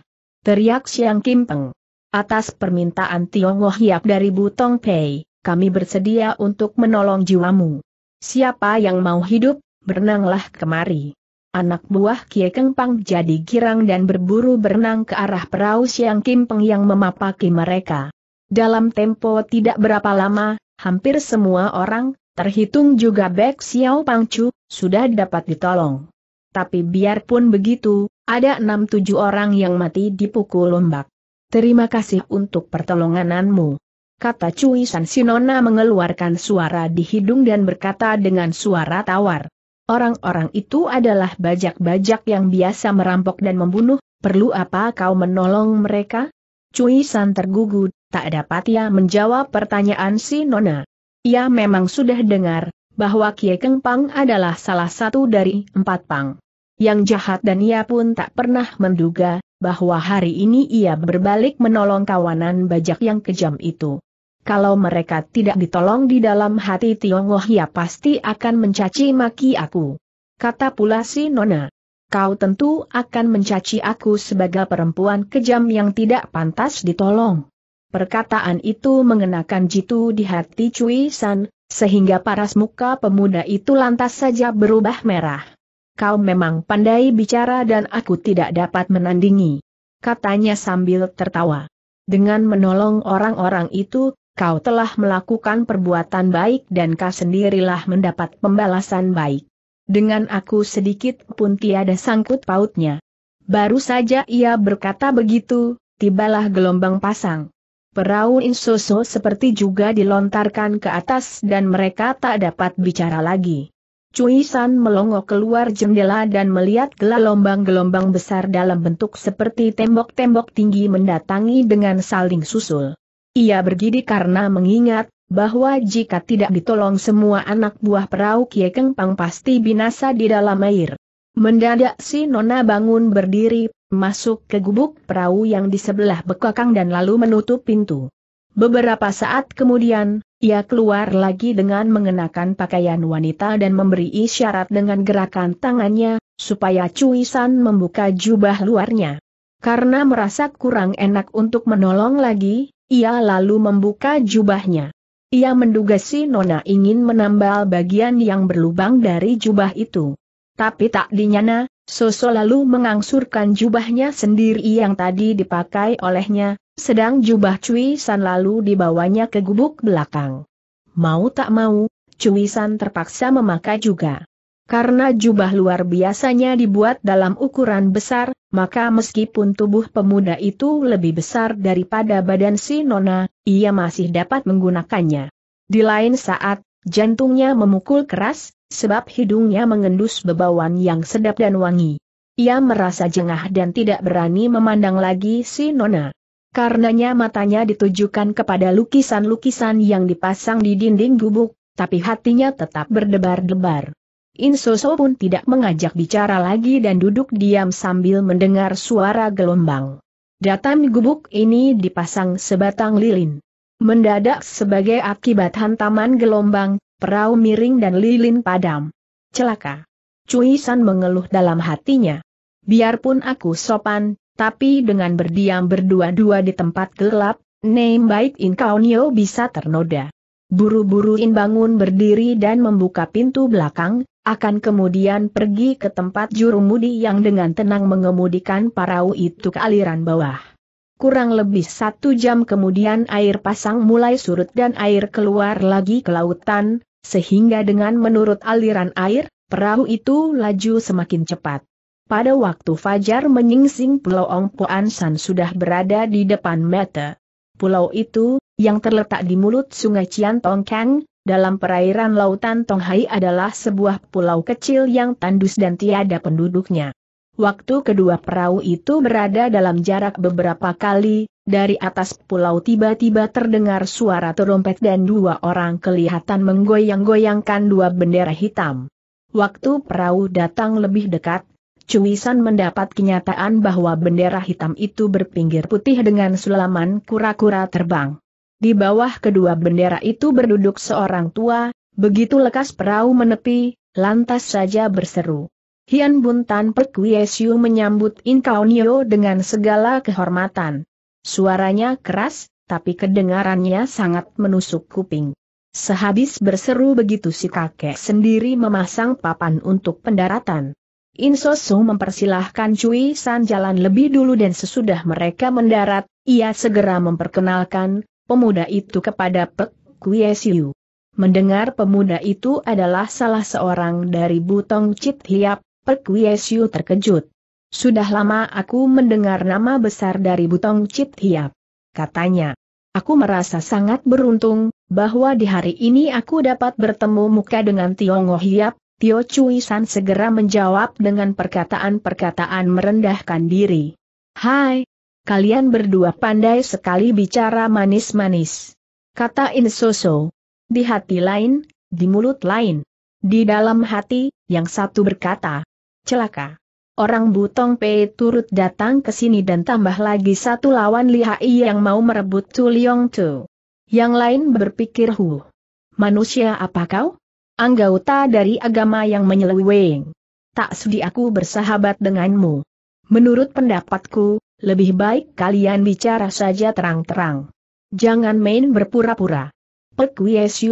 Teriak Siang Kim Peng. Atas permintaan Tionghoa Hiap dari Butong Pei kami bersedia untuk menolong jiwamu. Siapa yang mau hidup, berenanglah kemari. Anak buah Kie Pang jadi girang dan berburu berenang ke arah perahu Siang Kim Peng yang memapaki mereka. Dalam tempo tidak berapa lama, hampir semua orang, terhitung juga Bek Xiao Pangcu, sudah dapat ditolong. Tapi biarpun begitu, ada enam tujuh orang yang mati dipukul ombak. Terima kasih untuk pertolonganmu kata Cui San Sinona mengeluarkan suara di hidung dan berkata dengan suara tawar. Orang-orang itu adalah bajak-bajak yang biasa merampok dan membunuh, perlu apa kau menolong mereka? Cui San tergugu, tak dapat ia menjawab pertanyaan si Nona. Ia memang sudah dengar, bahwa Kie Keng Pang adalah salah satu dari empat Pang. Yang jahat dan ia pun tak pernah menduga, bahwa hari ini ia berbalik menolong kawanan bajak yang kejam itu kalau mereka tidak ditolong di dalam hati Tionghoa ya pasti akan mencaci maki aku. Kata pula si Nona. Kau tentu akan mencaci aku sebagai perempuan kejam yang tidak pantas ditolong. Perkataan itu mengenakan jitu di hati Cui San, sehingga paras muka pemuda itu lantas saja berubah merah. Kau memang pandai bicara dan aku tidak dapat menandingi. Katanya sambil tertawa. Dengan menolong orang-orang itu, kau telah melakukan perbuatan baik dan kau sendirilah mendapat pembalasan baik. Dengan aku sedikit pun tiada sangkut pautnya. Baru saja ia berkata begitu, tibalah gelombang pasang. Perahu insoso seperti juga dilontarkan ke atas dan mereka tak dapat bicara lagi. Cui San melongo keluar jendela dan melihat gelombang-gelombang besar dalam bentuk seperti tembok-tembok tinggi mendatangi dengan saling susul. Ia bergidi karena mengingat, bahwa jika tidak ditolong semua anak buah perahu Kie Keng Pang pasti binasa di dalam air. Mendadak si Nona bangun berdiri, masuk ke gubuk perahu yang di sebelah bekakang dan lalu menutup pintu. Beberapa saat kemudian, ia keluar lagi dengan mengenakan pakaian wanita dan memberi isyarat dengan gerakan tangannya, supaya Cui San membuka jubah luarnya. Karena merasa kurang enak untuk menolong lagi, ia lalu membuka jubahnya. Ia menduga si Nona ingin menambal bagian yang berlubang dari jubah itu. Tapi tak dinyana, Soso lalu mengangsurkan jubahnya sendiri yang tadi dipakai olehnya, sedang jubah Cui San lalu dibawanya ke gubuk belakang. Mau tak mau, Cui San terpaksa memakai juga. Karena jubah luar biasanya dibuat dalam ukuran besar, maka meskipun tubuh pemuda itu lebih besar daripada badan si Nona, ia masih dapat menggunakannya. Di lain saat, jantungnya memukul keras, sebab hidungnya mengendus bebauan yang sedap dan wangi. Ia merasa jengah dan tidak berani memandang lagi si Nona. Karenanya matanya ditujukan kepada lukisan-lukisan yang dipasang di dinding gubuk, tapi hatinya tetap berdebar-debar. Insoso pun tidak mengajak bicara lagi dan duduk diam sambil mendengar suara gelombang. Datang gubuk ini dipasang sebatang lilin. Mendadak sebagai akibat hantaman gelombang, perahu miring dan lilin padam. Celaka. Cui San mengeluh dalam hatinya. Biarpun aku sopan, tapi dengan berdiam berdua-dua di tempat gelap, Name baik Inkaunio bisa ternoda. Buru-buru In bangun berdiri dan membuka pintu belakang, akan kemudian pergi ke tempat jurumudi yang dengan tenang mengemudikan parau itu ke aliran bawah. Kurang lebih satu jam kemudian air pasang mulai surut dan air keluar lagi ke lautan, sehingga dengan menurut aliran air, perahu itu laju semakin cepat. Pada waktu fajar menyingsing Pulau Ongpoan San sudah berada di depan mata. Pulau itu, yang terletak di mulut sungai Cian Ciantongkang, dalam perairan lautan Tonghai adalah sebuah pulau kecil yang tandus dan tiada penduduknya. Waktu kedua perahu itu berada dalam jarak beberapa kali, dari atas pulau tiba-tiba terdengar suara terompet dan dua orang kelihatan menggoyang-goyangkan dua bendera hitam. Waktu perahu datang lebih dekat, Cuisan mendapat kenyataan bahwa bendera hitam itu berpinggir putih dengan sulaman kura-kura terbang. Di bawah kedua bendera itu berduduk seorang tua, begitu lekas perahu menepi, lantas saja berseru. Hian Bun Tan Perkuiesiu menyambut Inkaunio dengan segala kehormatan. Suaranya keras, tapi kedengarannya sangat menusuk kuping. Sehabis berseru begitu si kakek sendiri memasang papan untuk pendaratan. Insosu mempersilahkan Cui San jalan lebih dulu dan sesudah mereka mendarat, ia segera memperkenalkan, pemuda itu kepada Pek Siu. Mendengar pemuda itu adalah salah seorang dari Butong Chit Hiap, Pek Siu terkejut. Sudah lama aku mendengar nama besar dari Butong Chit Hiap. Katanya, aku merasa sangat beruntung, bahwa di hari ini aku dapat bertemu muka dengan Tiongho Hiap, Tio Cui San segera menjawab dengan perkataan-perkataan merendahkan diri. Hai, kalian berdua pandai sekali bicara manis-manis. Kata Insoso. Di hati lain, di mulut lain. Di dalam hati, yang satu berkata, celaka. Orang Butong Pe turut datang ke sini dan tambah lagi satu lawan lihai yang mau merebut Tu Liong Tu. Yang lain berpikir Hu, Manusia apa kau? Anggota dari agama yang menyeleweng. Tak sudi aku bersahabat denganmu. Menurut pendapatku, lebih baik kalian bicara saja terang-terang. Jangan main berpura-pura. Pek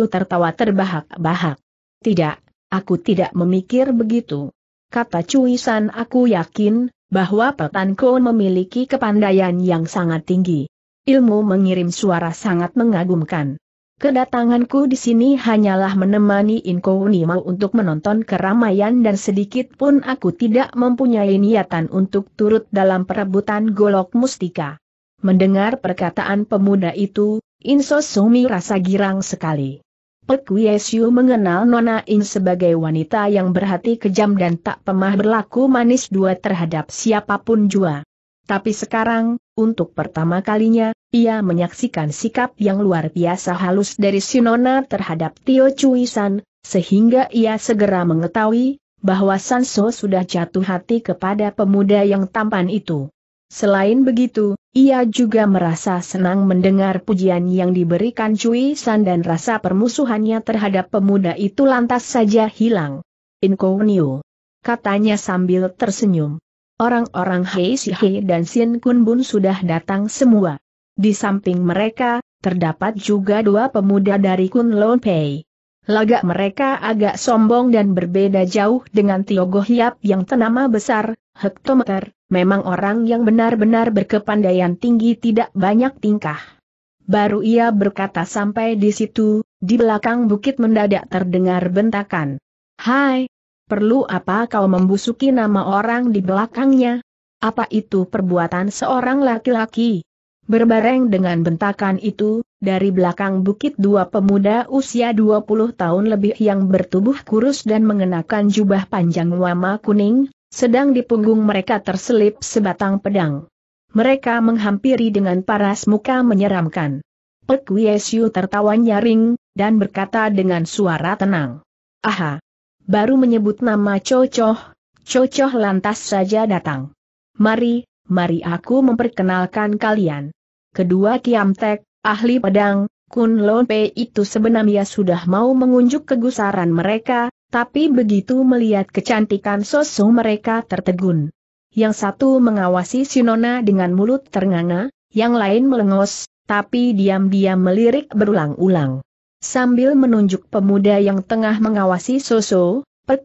tertawa terbahak-bahak. Tidak, aku tidak memikir begitu. Kata cuisan aku yakin, bahwa Petanko memiliki kepandaian yang sangat tinggi. Ilmu mengirim suara sangat mengagumkan. Kedatanganku di sini hanyalah menemani Inko Inkounimau untuk menonton keramaian dan sedikit pun aku tidak mempunyai niatan untuk turut dalam perebutan golok mustika. Mendengar perkataan pemuda itu, Inso Sumi rasa girang sekali. Pek Wiesiu mengenal Nona In sebagai wanita yang berhati kejam dan tak pemah berlaku manis dua terhadap siapapun jua. Tapi sekarang, untuk pertama kalinya, ia menyaksikan sikap yang luar biasa halus dari Sinona terhadap Tio San, sehingga ia segera mengetahui bahwa Sanso sudah jatuh hati kepada pemuda yang tampan itu. Selain begitu, ia juga merasa senang mendengar pujian yang diberikan Cui San dan rasa permusuhannya terhadap pemuda itu lantas saja hilang. Inkonio. Katanya sambil tersenyum. Orang-orang Hei Sihei dan Sien Kun Bun sudah datang semua. Di samping mereka, terdapat juga dua pemuda dari Kun Lon Pei. Lagak mereka agak sombong dan berbeda jauh dengan Tio Gohyap yang tenama besar, hektometer, memang orang yang benar-benar berkepandaian tinggi tidak banyak tingkah. Baru ia berkata sampai di situ, di belakang bukit mendadak terdengar bentakan. Hai, Perlu apa kau membusuki nama orang di belakangnya? Apa itu perbuatan seorang laki-laki? Berbareng dengan bentakan itu, dari belakang bukit dua pemuda usia 20 tahun lebih yang bertubuh kurus dan mengenakan jubah panjang wama kuning, sedang di punggung mereka terselip sebatang pedang. Mereka menghampiri dengan paras muka menyeramkan. Pekwiesyu tertawa nyaring, dan berkata dengan suara tenang. Aha, baru menyebut nama Cocoh, Cocoh lantas saja datang. Mari, mari aku memperkenalkan kalian. Kedua Kiamtek, ahli pedang, Kun Lon Pei itu sebenarnya sudah mau mengunjuk kegusaran mereka, tapi begitu melihat kecantikan sosok mereka tertegun. Yang satu mengawasi Sinona dengan mulut ternganga, yang lain melengos, tapi diam-diam melirik berulang-ulang. Sambil menunjuk pemuda yang tengah mengawasi Soso, Pek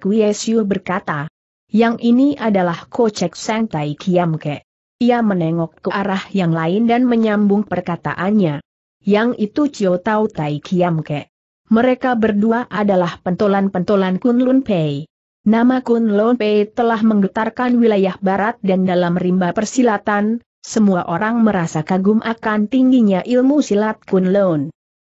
berkata, yang ini adalah Kocek Sang Tai Kiamke. Ia menengok ke arah yang lain dan menyambung perkataannya. Yang itu Cio Tau Tai Kiamke. Mereka berdua adalah pentolan-pentolan Kunlun Pei. Nama Kunlun Pei telah menggetarkan wilayah barat dan dalam rimba persilatan, semua orang merasa kagum akan tingginya ilmu silat Kunlun.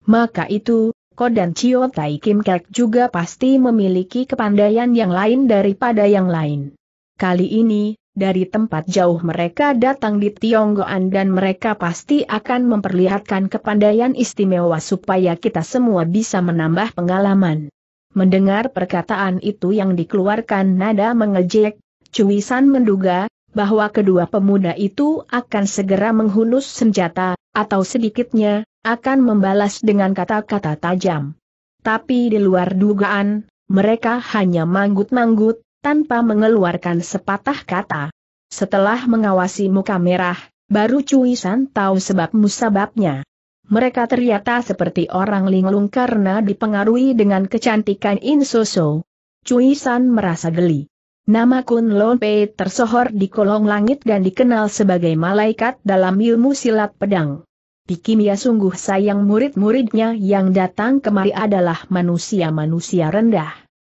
Maka itu, Ko dan Chio Tai Kim Kek juga pasti memiliki kepandaian yang lain daripada yang lain. Kali ini, dari tempat jauh mereka datang di Tionggoan dan mereka pasti akan memperlihatkan kepandaian istimewa supaya kita semua bisa menambah pengalaman. Mendengar perkataan itu yang dikeluarkan nada mengejek, Cui Chwi-san menduga, bahwa kedua pemuda itu akan segera menghunus senjata, atau sedikitnya, akan membalas dengan kata-kata tajam. Tapi di luar dugaan, mereka hanya manggut-manggut, tanpa mengeluarkan sepatah kata. Setelah mengawasi muka merah, baru Cui San tahu sebab musababnya. Mereka ternyata seperti orang linglung karena dipengaruhi dengan kecantikan Insoso. Cui San merasa geli. Nama Kun Lon Pei tersohor di kolong langit dan dikenal sebagai malaikat dalam ilmu silat pedang. Kimia sungguh sayang murid-muridnya yang datang kemari adalah manusia-manusia rendah.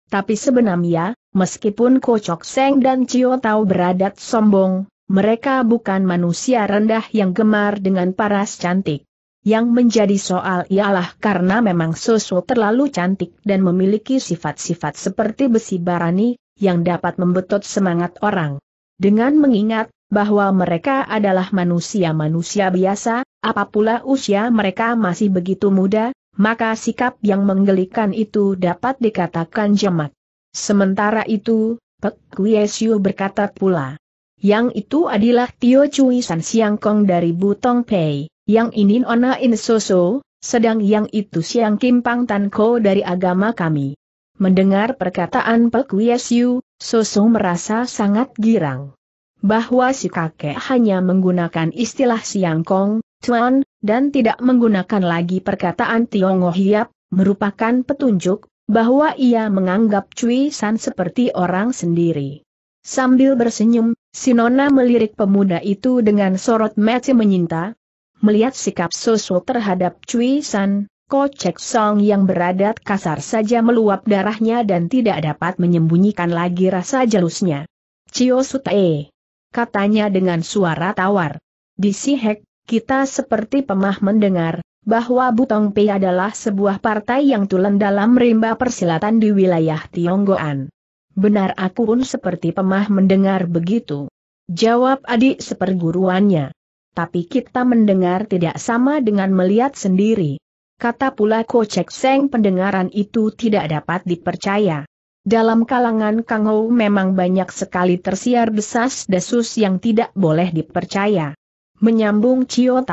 Tapi sebenarnya, meskipun Kocok Seng dan Cio tahu beradat sombong, mereka bukan manusia rendah yang gemar dengan paras cantik. Yang menjadi soal ialah karena memang Soso terlalu cantik dan memiliki sifat-sifat seperti besi barani, yang dapat membetot semangat orang. Dengan mengingat bahwa mereka adalah manusia-manusia biasa, apa pula usia mereka masih begitu muda, maka sikap yang menggelikan itu dapat dikatakan jemat. Sementara itu, Pek Kuyesyu berkata pula, yang itu adalah Tio Cui San Siang Kong dari Butong Pei, yang ini Nona In Soso, sedang yang itu Siang Kim Pang Tan Ko dari agama kami. Mendengar perkataan Pek Wiesiu, Soso merasa sangat girang. Bahwa si kakek hanya menggunakan istilah Siang Kong, Tuan, dan tidak menggunakan lagi perkataan Tionghoa Hiap, merupakan petunjuk bahwa ia menganggap Cui San seperti orang sendiri. Sambil bersenyum, Sinona melirik pemuda itu dengan sorot mata menyinta. Melihat sikap Soso terhadap Cui San, Kocek Song yang beradat kasar saja meluap darahnya dan tidak dapat menyembunyikan lagi rasa jelusnya. Cio Sutae. Katanya dengan suara tawar. Di sihek kita seperti pemah mendengar, bahwa Butong Pei adalah sebuah partai yang tulen dalam rimba persilatan di wilayah Tionggoan. Benar aku pun seperti pemah mendengar begitu. Jawab adik seperguruannya. Tapi kita mendengar tidak sama dengan melihat sendiri. Kata pula Kocek Seng pendengaran itu tidak dapat dipercaya. Dalam kalangan Kang Ho memang banyak sekali tersiar desas-desus yang tidak boleh dipercaya. Menyambung Cio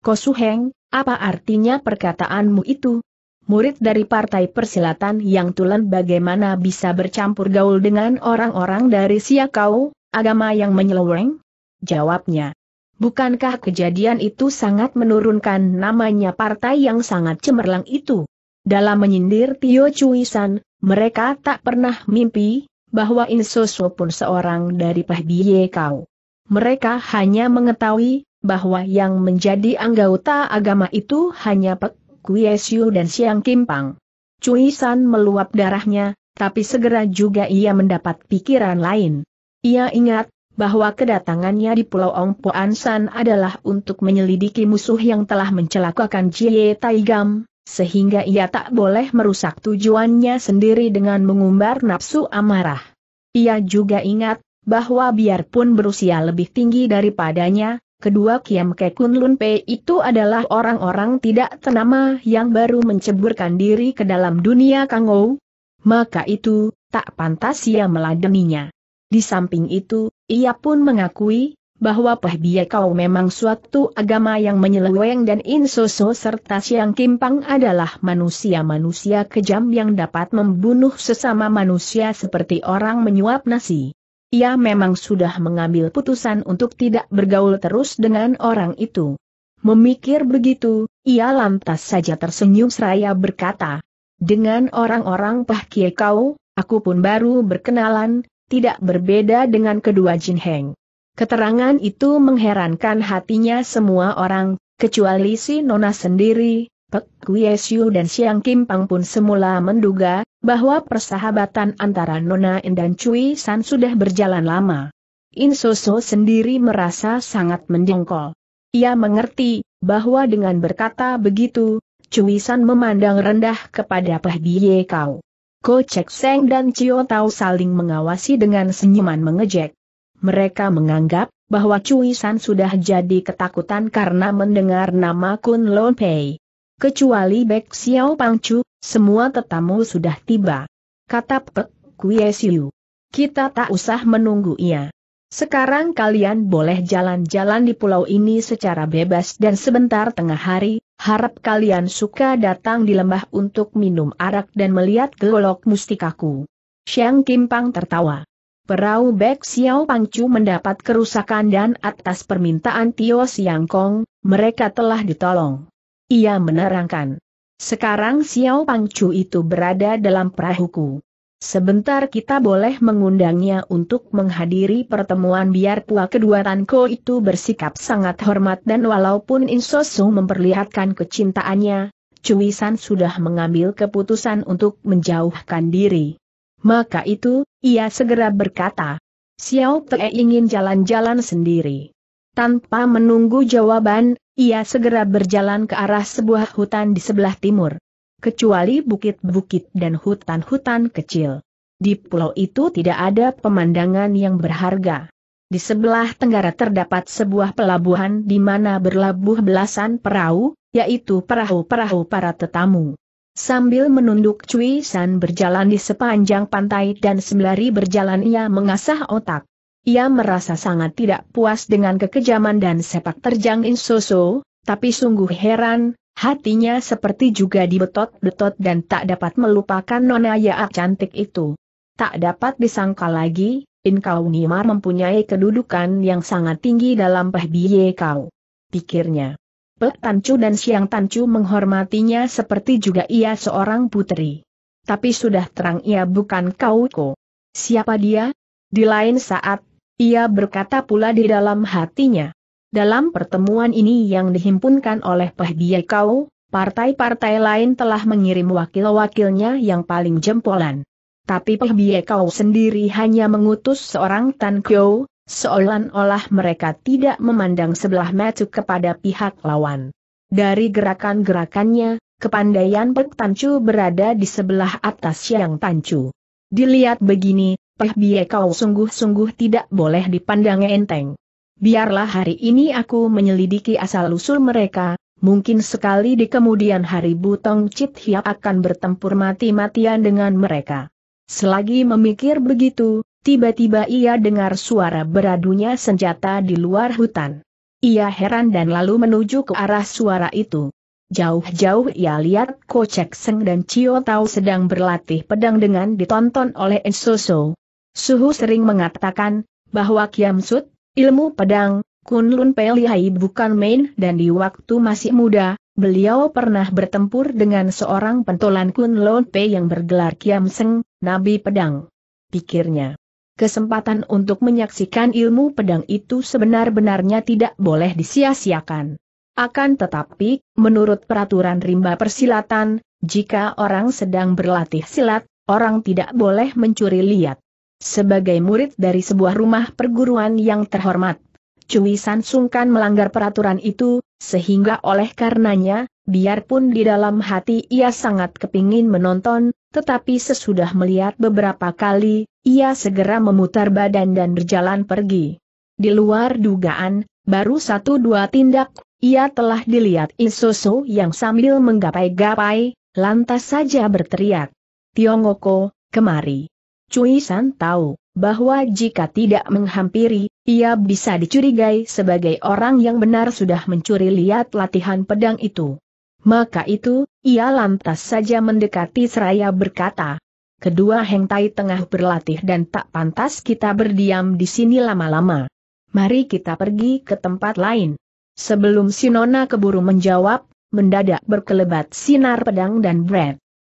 Kosu heng, apa artinya perkataanmu itu? Murid dari Partai Persilatan yang tulen bagaimana bisa bercampur gaul dengan orang-orang dari Siakau, agama yang menyeleweng? Jawabnya. Bukankah kejadian itu sangat menurunkan namanya partai yang sangat cemerlang itu? Dalam menyindir Tio Cuisan, mereka tak pernah mimpi bahwa Insoso pun seorang dari Pahbiye Kau. Mereka hanya mengetahui bahwa yang menjadi anggota agama itu hanya Pek Kuesiu dan Siang Kimpang. Cui San meluap darahnya, tapi segera juga ia mendapat pikiran lain. Ia ingat bahwa kedatangannya di Pulau Ong Po An San adalah untuk menyelidiki musuh yang telah mencelakakan Jie Taigam, sehingga ia tak boleh merusak tujuannya sendiri dengan mengumbar nafsu amarah. Ia juga ingat bahwa biarpun berusia lebih tinggi daripadanya, kedua Kiam kekun Lun Pei itu adalah orang-orang tidak ternama yang baru menceburkan diri ke dalam dunia Kangou. Maka itu, tak pantas ia meladeninya. Di samping itu, ia pun mengakui, bahwa Peh Bia Kau memang suatu agama yang menyeleweng dan insoso serta Siang Kimpang adalah manusia-manusia kejam yang dapat membunuh sesama manusia seperti orang menyuap nasi ia memang sudah mengambil putusan untuk tidak bergaul terus dengan orang itu. Memikir begitu, ia lantas saja tersenyum seraya berkata, Dengan orang-orang Pahkie kau, aku pun baru berkenalan, tidak berbeda dengan kedua Jin Heng. Keterangan itu mengherankan hatinya semua orang, kecuali si Nona sendiri, Pek Wiesyu dan Siang Kim Pang pun semula menduga, bahwa persahabatan antara Nona In dan Cui San sudah berjalan lama. In Soso sendiri merasa sangat mendengkol. Ia mengerti, bahwa dengan berkata begitu, Cui San memandang rendah kepada Peh Bie Kau. Ko Chek Seng dan Cio Tau saling mengawasi dengan senyuman mengejek. Mereka menganggap, bahwa Cui San sudah jadi ketakutan karena mendengar nama Kun Lon Pei. Kecuali Bek Xiao Pangcu, semua tetamu sudah tiba. Kata Pek Kue Siu. Kita tak usah menunggu ia. Sekarang kalian boleh jalan-jalan di pulau ini secara bebas dan sebentar tengah hari, harap kalian suka datang di lembah untuk minum arak dan melihat gelok mustikaku. Xiang Pang tertawa. Perahu Bek Xiao Pangcu mendapat kerusakan dan atas permintaan Tio Siang Kong, mereka telah ditolong. Ia menerangkan. Sekarang Xiao Pangcu itu berada dalam perahuku. Sebentar kita boleh mengundangnya untuk menghadiri pertemuan biar pua kedua Tanko itu bersikap sangat hormat dan walaupun Insosu memperlihatkan kecintaannya, Cuisan sudah mengambil keputusan untuk menjauhkan diri. Maka itu, ia segera berkata, Xiao Te ingin jalan-jalan sendiri. Tanpa menunggu jawaban, ia segera berjalan ke arah sebuah hutan di sebelah timur. Kecuali bukit-bukit dan hutan-hutan kecil. Di pulau itu tidak ada pemandangan yang berharga. Di sebelah tenggara terdapat sebuah pelabuhan di mana berlabuh belasan perahu, yaitu perahu-perahu para tetamu. Sambil menunduk Cui San berjalan di sepanjang pantai dan sembari berjalan ia mengasah otak. Ia merasa sangat tidak puas dengan kekejaman dan sepak terjang Insoso, tapi sungguh heran, hatinya seperti juga dibetot-betot dan tak dapat melupakan nona Yaak cantik itu. Tak dapat disangka lagi, Inkau Nimar mempunyai kedudukan yang sangat tinggi dalam Pehbiye Kau. Pikirnya. Pek Tancu dan Siang Tancu menghormatinya seperti juga ia seorang putri. Tapi sudah terang ia bukan kau ko. Siapa dia? Di lain saat, ia berkata pula di dalam hatinya. Dalam pertemuan ini yang dihimpunkan oleh pihak Kau, partai-partai lain telah mengirim wakil-wakilnya yang paling jempolan. Tapi pihak Kau sendiri hanya mengutus seorang Tan Kyo, seolah-olah mereka tidak memandang sebelah mata kepada pihak lawan. Dari gerakan-gerakannya, kepandaian Pek Chu berada di sebelah atas Yang Tancu. Dilihat begini, Pah Bie kau sungguh-sungguh tidak boleh dipandang enteng. Biarlah hari ini aku menyelidiki asal-usul mereka, mungkin sekali di kemudian hari Butong Chit Hiap akan bertempur mati-matian dengan mereka. Selagi memikir begitu, tiba-tiba ia dengar suara beradunya senjata di luar hutan. Ia heran dan lalu menuju ke arah suara itu. Jauh-jauh ia lihat Ko Chek Seng dan Cio Tau sedang berlatih pedang dengan ditonton oleh Ensoso. Suhu sering mengatakan, bahwa Kiam Sut, ilmu pedang, Kunlun Pelihai bukan main dan di waktu masih muda, beliau pernah bertempur dengan seorang pentolan Kunlun Pei yang bergelar Kiam Seng, Nabi Pedang. Pikirnya. Kesempatan untuk menyaksikan ilmu pedang itu sebenar-benarnya tidak boleh disia-siakan. Akan tetapi, menurut peraturan rimba persilatan, jika orang sedang berlatih silat, orang tidak boleh mencuri lihat sebagai murid dari sebuah rumah perguruan yang terhormat. Cui San sungkan melanggar peraturan itu, sehingga oleh karenanya, biarpun di dalam hati ia sangat kepingin menonton, tetapi sesudah melihat beberapa kali, ia segera memutar badan dan berjalan pergi. Di luar dugaan, baru satu dua tindak, ia telah dilihat Isoso yang sambil menggapai-gapai, lantas saja berteriak. Tiongoko, kemari. Cui San tahu bahwa jika tidak menghampiri, ia bisa dicurigai sebagai orang yang benar sudah mencuri lihat latihan pedang itu. Maka itu, ia lantas saja mendekati seraya berkata, Kedua hengtai tengah berlatih dan tak pantas kita berdiam di sini lama-lama. Mari kita pergi ke tempat lain. Sebelum Sinona keburu menjawab, mendadak berkelebat sinar pedang dan bread.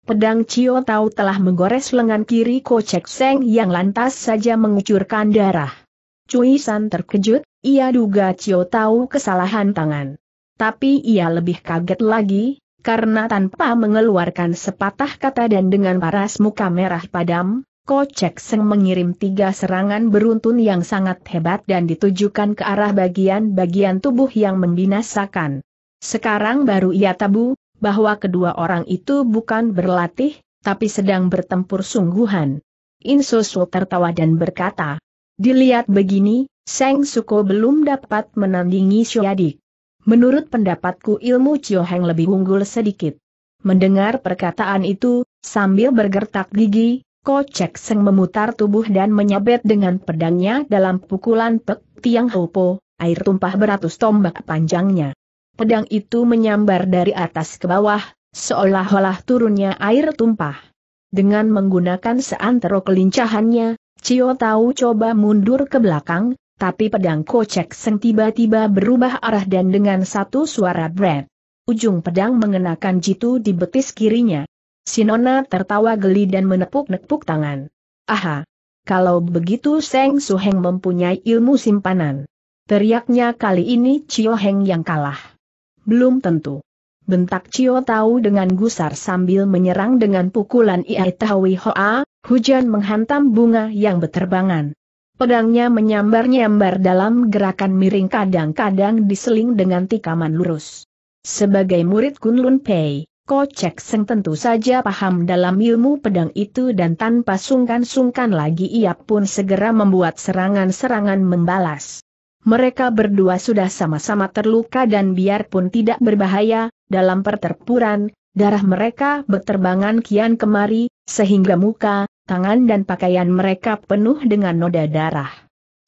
Pedang Cio Tau telah menggores lengan kiri Kocek Seng yang lantas saja mengucurkan darah. Cui San terkejut, ia duga Cio Tau kesalahan tangan. Tapi ia lebih kaget lagi, karena tanpa mengeluarkan sepatah kata dan dengan paras muka merah padam, Kocek Seng mengirim tiga serangan beruntun yang sangat hebat dan ditujukan ke arah bagian-bagian tubuh yang membinasakan. Sekarang baru ia tabu, bahwa kedua orang itu bukan berlatih, tapi sedang bertempur sungguhan. Insoso tertawa dan berkata, Dilihat begini, Seng Suko belum dapat menandingi Shoyadik. Menurut pendapatku ilmu Heng lebih unggul sedikit. Mendengar perkataan itu, sambil bergertak gigi, Ko Chek Seng memutar tubuh dan menyabet dengan pedangnya dalam pukulan pek tiang hopo, air tumpah beratus tombak panjangnya. Pedang itu menyambar dari atas ke bawah, seolah-olah turunnya air tumpah. Dengan menggunakan seantero kelincahannya, Cio tahu coba mundur ke belakang, tapi pedang kocek seng tiba-tiba berubah arah dan dengan satu suara bret. Ujung pedang mengenakan jitu di betis kirinya. Sinona tertawa geli dan menepuk-nepuk tangan. Aha! Kalau begitu Seng Suheng mempunyai ilmu simpanan. Teriaknya kali ini Cio Heng yang kalah. Belum tentu. Bentak Cio tahu dengan gusar sambil menyerang dengan pukulan Ia Tahui Hoa, hujan menghantam bunga yang beterbangan. Pedangnya menyambar-nyambar dalam gerakan miring kadang-kadang diseling dengan tikaman lurus. Sebagai murid Kunlun Pei, Ko Chek Seng tentu saja paham dalam ilmu pedang itu dan tanpa sungkan-sungkan lagi ia pun segera membuat serangan-serangan membalas mereka berdua sudah sama-sama terluka dan biarpun tidak berbahaya, dalam pertempuran, darah mereka berterbangan kian kemari, sehingga muka, tangan dan pakaian mereka penuh dengan noda darah.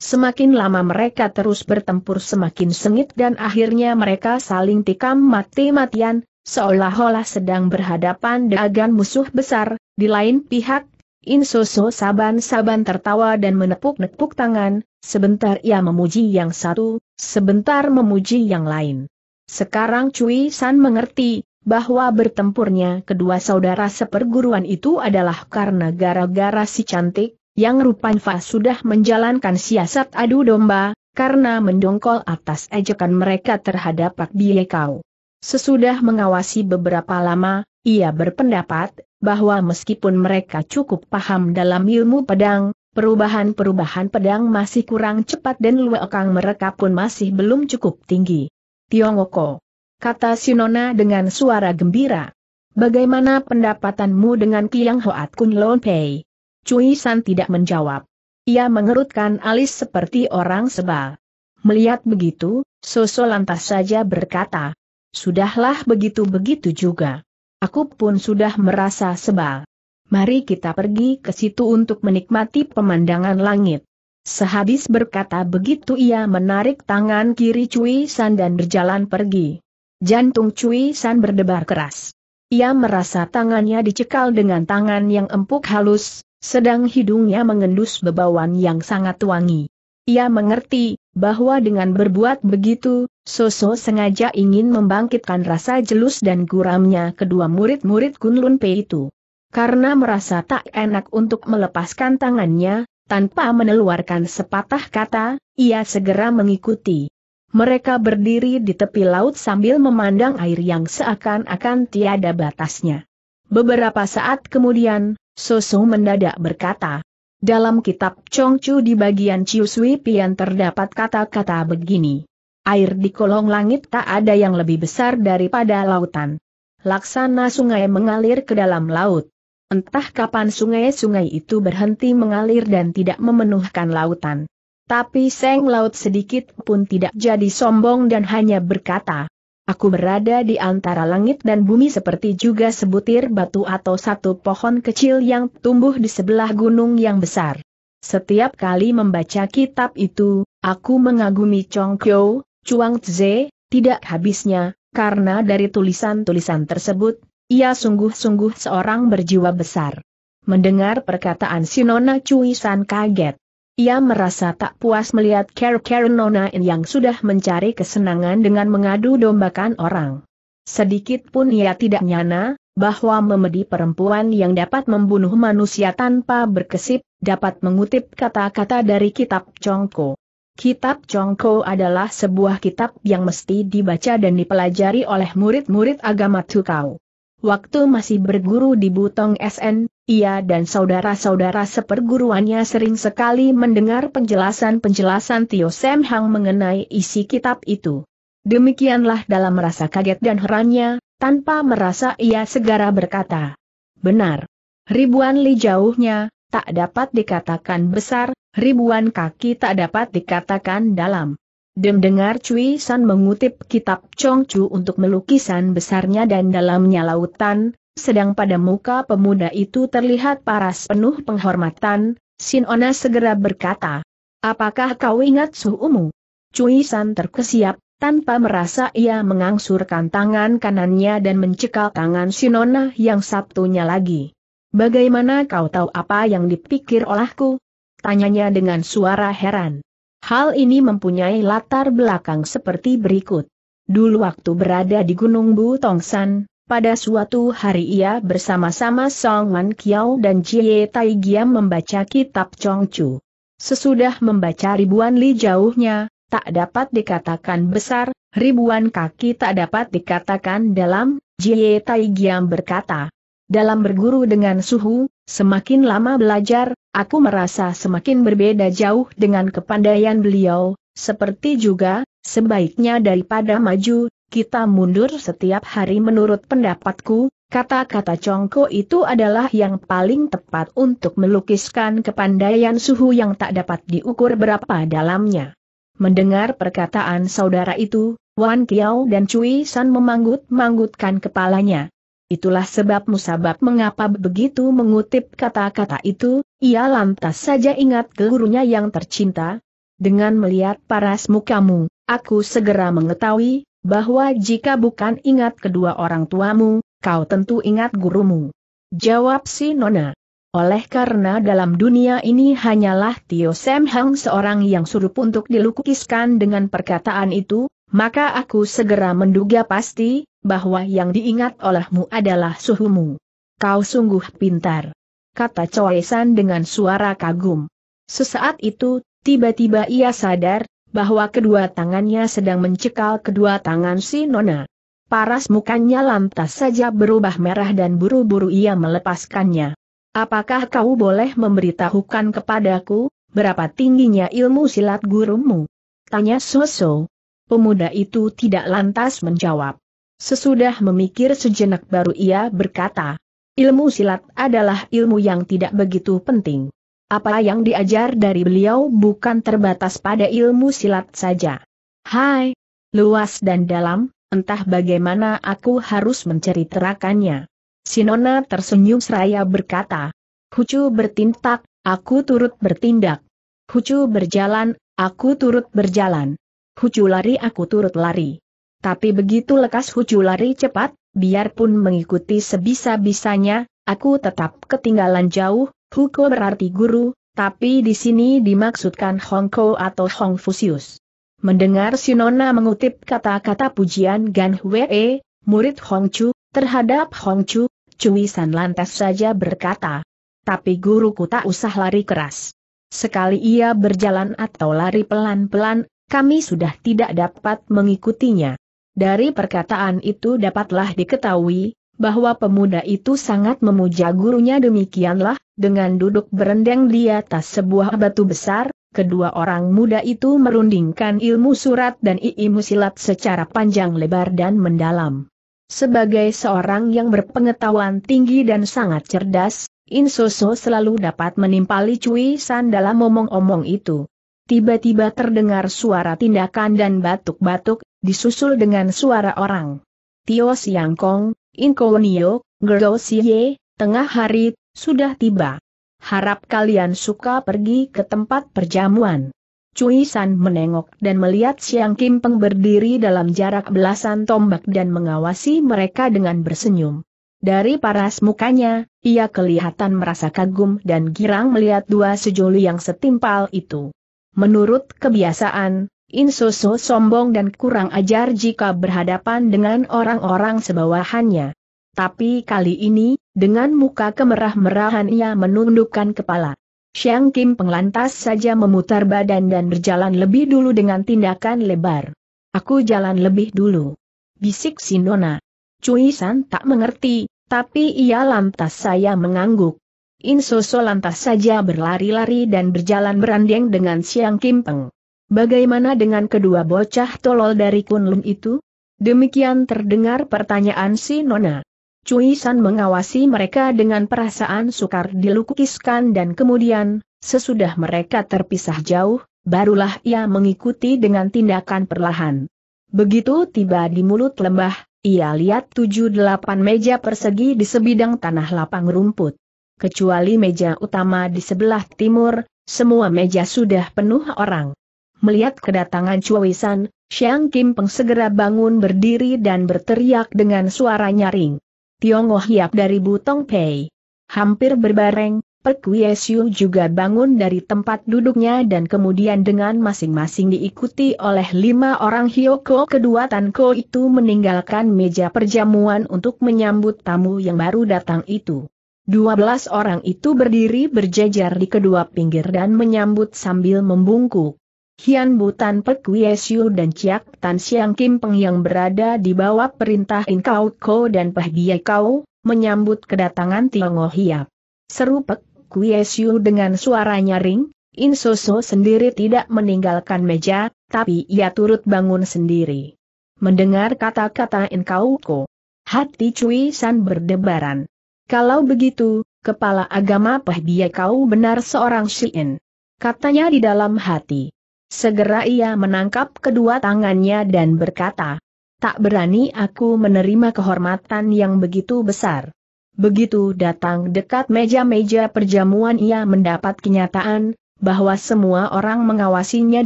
Semakin lama mereka terus bertempur semakin sengit dan akhirnya mereka saling tikam mati-matian, seolah-olah sedang berhadapan dengan musuh besar, di lain pihak, Insoso saban-saban tertawa dan menepuk-nepuk tangan, sebentar ia memuji yang satu, sebentar memuji yang lain. Sekarang Cui San mengerti, bahwa bertempurnya kedua saudara seperguruan itu adalah karena gara-gara si cantik, yang rupanfa sudah menjalankan siasat adu domba, karena mendongkol atas ejekan mereka terhadap Pak Biekau. Sesudah mengawasi beberapa lama, ia berpendapat bahwa meskipun mereka cukup paham dalam ilmu pedang, perubahan-perubahan pedang masih kurang cepat dan luekang mereka pun masih belum cukup tinggi. Tiongoko. Kata Sinona dengan suara gembira. Bagaimana pendapatanmu dengan Kiang Hoat Kun Lon Pei? Cui San tidak menjawab. Ia mengerutkan alis seperti orang sebal. Melihat begitu, Soso lantas saja berkata, Sudahlah begitu-begitu juga. Aku pun sudah merasa sebal. Mari kita pergi ke situ untuk menikmati pemandangan langit. Sehabis berkata begitu ia menarik tangan kiri Cui San dan berjalan pergi. Jantung Cui San berdebar keras. Ia merasa tangannya dicekal dengan tangan yang empuk halus, sedang hidungnya mengendus bebauan yang sangat wangi. Ia mengerti, bahwa dengan berbuat begitu, Soso sengaja ingin membangkitkan rasa jelus dan guramnya kedua murid-murid Kunlun Pei itu. Karena merasa tak enak untuk melepaskan tangannya, tanpa meneluarkan sepatah kata, ia segera mengikuti. Mereka berdiri di tepi laut sambil memandang air yang seakan-akan tiada batasnya. Beberapa saat kemudian, Soso mendadak berkata, dalam kitab Chongchu di bagian Ciusui Pian terdapat kata-kata begini. Air di kolong langit tak ada yang lebih besar daripada lautan. Laksana sungai mengalir ke dalam laut. Entah kapan sungai-sungai itu berhenti mengalir dan tidak memenuhkan lautan. Tapi Seng Laut sedikit pun tidak jadi sombong dan hanya berkata, Aku berada di antara langit dan bumi seperti juga sebutir batu atau satu pohon kecil yang tumbuh di sebelah gunung yang besar. Setiap kali membaca kitab itu, aku mengagumi Chong Kyo, Chuang Tze, tidak habisnya, karena dari tulisan-tulisan tersebut, ia sungguh-sungguh seorang berjiwa besar. Mendengar perkataan Sinona Cui San kaget. Ia merasa tak puas melihat Ker Karen Nona yang sudah mencari kesenangan dengan mengadu dombakan orang. Sedikit pun ia tidak nyana, bahwa memedi perempuan yang dapat membunuh manusia tanpa berkesip, dapat mengutip kata-kata dari kitab Congko. Kitab Congko adalah sebuah kitab yang mesti dibaca dan dipelajari oleh murid-murid agama Tukau. Waktu masih berguru di Butong SN, ia dan saudara-saudara seperguruannya sering sekali mendengar penjelasan-penjelasan Tio Sem Hang mengenai isi kitab itu. Demikianlah dalam rasa kaget dan herannya, tanpa merasa ia segera berkata. Benar. Ribuan li jauhnya, tak dapat dikatakan besar, ribuan kaki tak dapat dikatakan dalam. Dem dengar Cui San mengutip kitab Chong Chu untuk melukisan besarnya dan dalamnya lautan, sedang pada muka pemuda itu terlihat paras penuh penghormatan, Sinona segera berkata, Apakah kau ingat suhumu? Cui San terkesiap, tanpa merasa ia mengangsurkan tangan kanannya dan mencekal tangan Sinona yang Sabtunya lagi. Bagaimana kau tahu apa yang dipikir olahku? Tanyanya dengan suara heran. Hal ini mempunyai latar belakang seperti berikut. Dulu waktu berada di Gunung Bu Tongsan, pada suatu hari ia bersama-sama Song Wan Kiao dan Jie Tai Giam membaca kitab Chong Chu. Sesudah membaca ribuan li jauhnya, tak dapat dikatakan besar, ribuan kaki tak dapat dikatakan dalam, Jie Tai Giam berkata. Dalam berguru dengan suhu, semakin lama belajar, aku merasa semakin berbeda jauh dengan kepandaian beliau, seperti juga, sebaiknya daripada maju, kita mundur setiap hari menurut pendapatku, kata-kata Congko itu adalah yang paling tepat untuk melukiskan kepandaian suhu yang tak dapat diukur berapa dalamnya. Mendengar perkataan saudara itu, Wan Kiao dan Cui San memanggut-manggutkan kepalanya. Itulah sebab musabab mengapa begitu mengutip kata-kata itu, ia lantas saja ingat gurunya yang tercinta. Dengan melihat paras mukamu, aku segera mengetahui, bahwa jika bukan ingat kedua orang tuamu, kau tentu ingat gurumu. Jawab si Nona. Oleh karena dalam dunia ini hanyalah Tio Sam Hang seorang yang suruh untuk dilukiskan dengan perkataan itu, maka aku segera menduga pasti, bahwa yang diingat olehmu adalah suhumu. Kau sungguh pintar. Kata San dengan suara kagum. Sesaat itu, tiba-tiba ia sadar, bahwa kedua tangannya sedang mencekal kedua tangan si Nona. Paras mukanya lantas saja berubah merah dan buru-buru ia melepaskannya. Apakah kau boleh memberitahukan kepadaku, berapa tingginya ilmu silat gurumu? Tanya Soso. Pemuda itu tidak lantas menjawab. Sesudah memikir sejenak baru ia berkata, ilmu silat adalah ilmu yang tidak begitu penting. Apa yang diajar dari beliau bukan terbatas pada ilmu silat saja. Hai, luas dan dalam, entah bagaimana aku harus menceritakannya. Sinona tersenyum seraya berkata, Hucu bertindak, aku turut bertindak. Hucu berjalan, aku turut berjalan. Hucu lari aku turut lari. Tapi begitu lekas Hucu lari cepat, biarpun mengikuti sebisa-bisanya, aku tetap ketinggalan jauh, Huko berarti guru, tapi di sini dimaksudkan Hongko atau Hongfusius. Mendengar Sinona mengutip kata-kata pujian Gan Hwee, murid Hongchu, terhadap Hongchu, Cui San lantas saja berkata. Tapi guruku tak usah lari keras. Sekali ia berjalan atau lari pelan-pelan, kami sudah tidak dapat mengikutinya. Dari perkataan itu dapatlah diketahui, bahwa pemuda itu sangat memuja gurunya demikianlah, dengan duduk berendang di atas sebuah batu besar, kedua orang muda itu merundingkan ilmu surat dan ilmu silat secara panjang lebar dan mendalam. Sebagai seorang yang berpengetahuan tinggi dan sangat cerdas, Insoso selalu dapat menimpali Cui San dalam omong-omong itu. Tiba-tiba terdengar suara tindakan dan batuk-batuk, disusul dengan suara orang. Tio Inko Inkonio, Gero Siye, tengah hari sudah tiba. Harap kalian suka pergi ke tempat perjamuan. Cui San menengok dan melihat Siang Kim Peng berdiri dalam jarak belasan tombak dan mengawasi mereka dengan bersenyum. Dari paras mukanya, ia kelihatan merasa kagum dan girang melihat dua sejoli yang setimpal itu. Menurut kebiasaan, Insoso sombong dan kurang ajar jika berhadapan dengan orang-orang sebawahannya. Tapi kali ini, dengan muka kemerah-merahan ia menundukkan kepala. Xiang Kim penglantas saja memutar badan dan berjalan lebih dulu dengan tindakan lebar. Aku jalan lebih dulu. Bisik Sinona. Cui San tak mengerti, tapi ia lantas saya mengangguk. Insoso lantas saja berlari-lari dan berjalan berandeng dengan Siang Kim Peng. Bagaimana dengan kedua bocah tolol dari Kunlun itu? Demikian terdengar pertanyaan si Nona. Cui San mengawasi mereka dengan perasaan sukar dilukiskan dan kemudian, sesudah mereka terpisah jauh, barulah ia mengikuti dengan tindakan perlahan. Begitu tiba di mulut lembah, ia lihat tujuh delapan meja persegi di sebidang tanah lapang rumput. Kecuali meja utama di sebelah timur, semua meja sudah penuh orang. Melihat kedatangan Cui San, Xiang Kim Peng segera bangun berdiri dan berteriak dengan suara nyaring. Tionghoa Hiap dari Butong Pei. Hampir berbareng, Pek Wiesyu juga bangun dari tempat duduknya dan kemudian dengan masing-masing diikuti oleh lima orang Hyoko kedua Tanko itu meninggalkan meja perjamuan untuk menyambut tamu yang baru datang itu. Dua belas orang itu berdiri berjejer di kedua pinggir dan menyambut sambil membungkuk. Hian Butan Pek Wiesiu dan Ciak Tan Siang Kim Peng yang berada di bawah perintah Inkau Ko dan Peh Kau, menyambut kedatangan Tiongho Hiap. Seru Pek Wiesiu dengan suara nyaring, Insoso sendiri tidak meninggalkan meja, tapi ia turut bangun sendiri. Mendengar kata-kata Kau Ko, hati Cui San berdebaran. Kalau begitu, kepala agama Peh Kau benar seorang Shien. Katanya di dalam hati. Segera ia menangkap kedua tangannya dan berkata, Tak berani aku menerima kehormatan yang begitu besar. Begitu datang dekat meja-meja perjamuan ia mendapat kenyataan, bahwa semua orang mengawasinya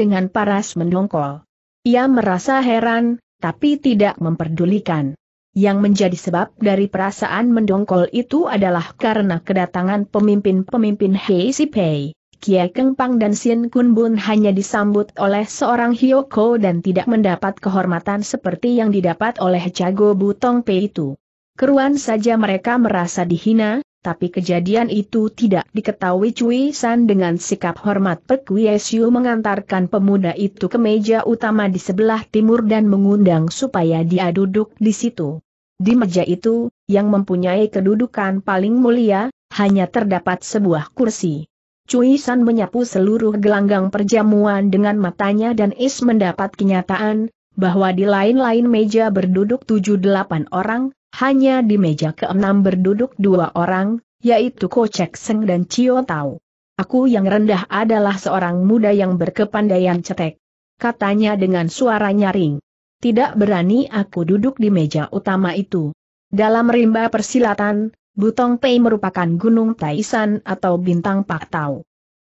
dengan paras mendongkol. Ia merasa heran, tapi tidak memperdulikan. Yang menjadi sebab dari perasaan mendongkol itu adalah karena kedatangan pemimpin-pemimpin Hei Si Pei. Kia Keng Pang dan Sin Kun Bun hanya disambut oleh seorang Hyoko dan tidak mendapat kehormatan seperti yang didapat oleh Jago Butong Pei itu. Keruan saja mereka merasa dihina, tapi kejadian itu tidak diketahui Cui San dengan sikap hormat Pek Wiesiu mengantarkan pemuda itu ke meja utama di sebelah timur dan mengundang supaya dia duduk di situ. Di meja itu, yang mempunyai kedudukan paling mulia, hanya terdapat sebuah kursi. Cui San menyapu seluruh gelanggang perjamuan dengan matanya dan Is mendapat kenyataan, bahwa di lain-lain meja berduduk tujuh delapan orang, hanya di meja keenam berduduk dua orang, yaitu Ko Chek Seng dan Cio Tau. Aku yang rendah adalah seorang muda yang berkepandaian cetek. Katanya dengan suara nyaring. Tidak berani aku duduk di meja utama itu. Dalam rimba persilatan, Butong Pei merupakan gunung Taisan atau bintang Pak Tau.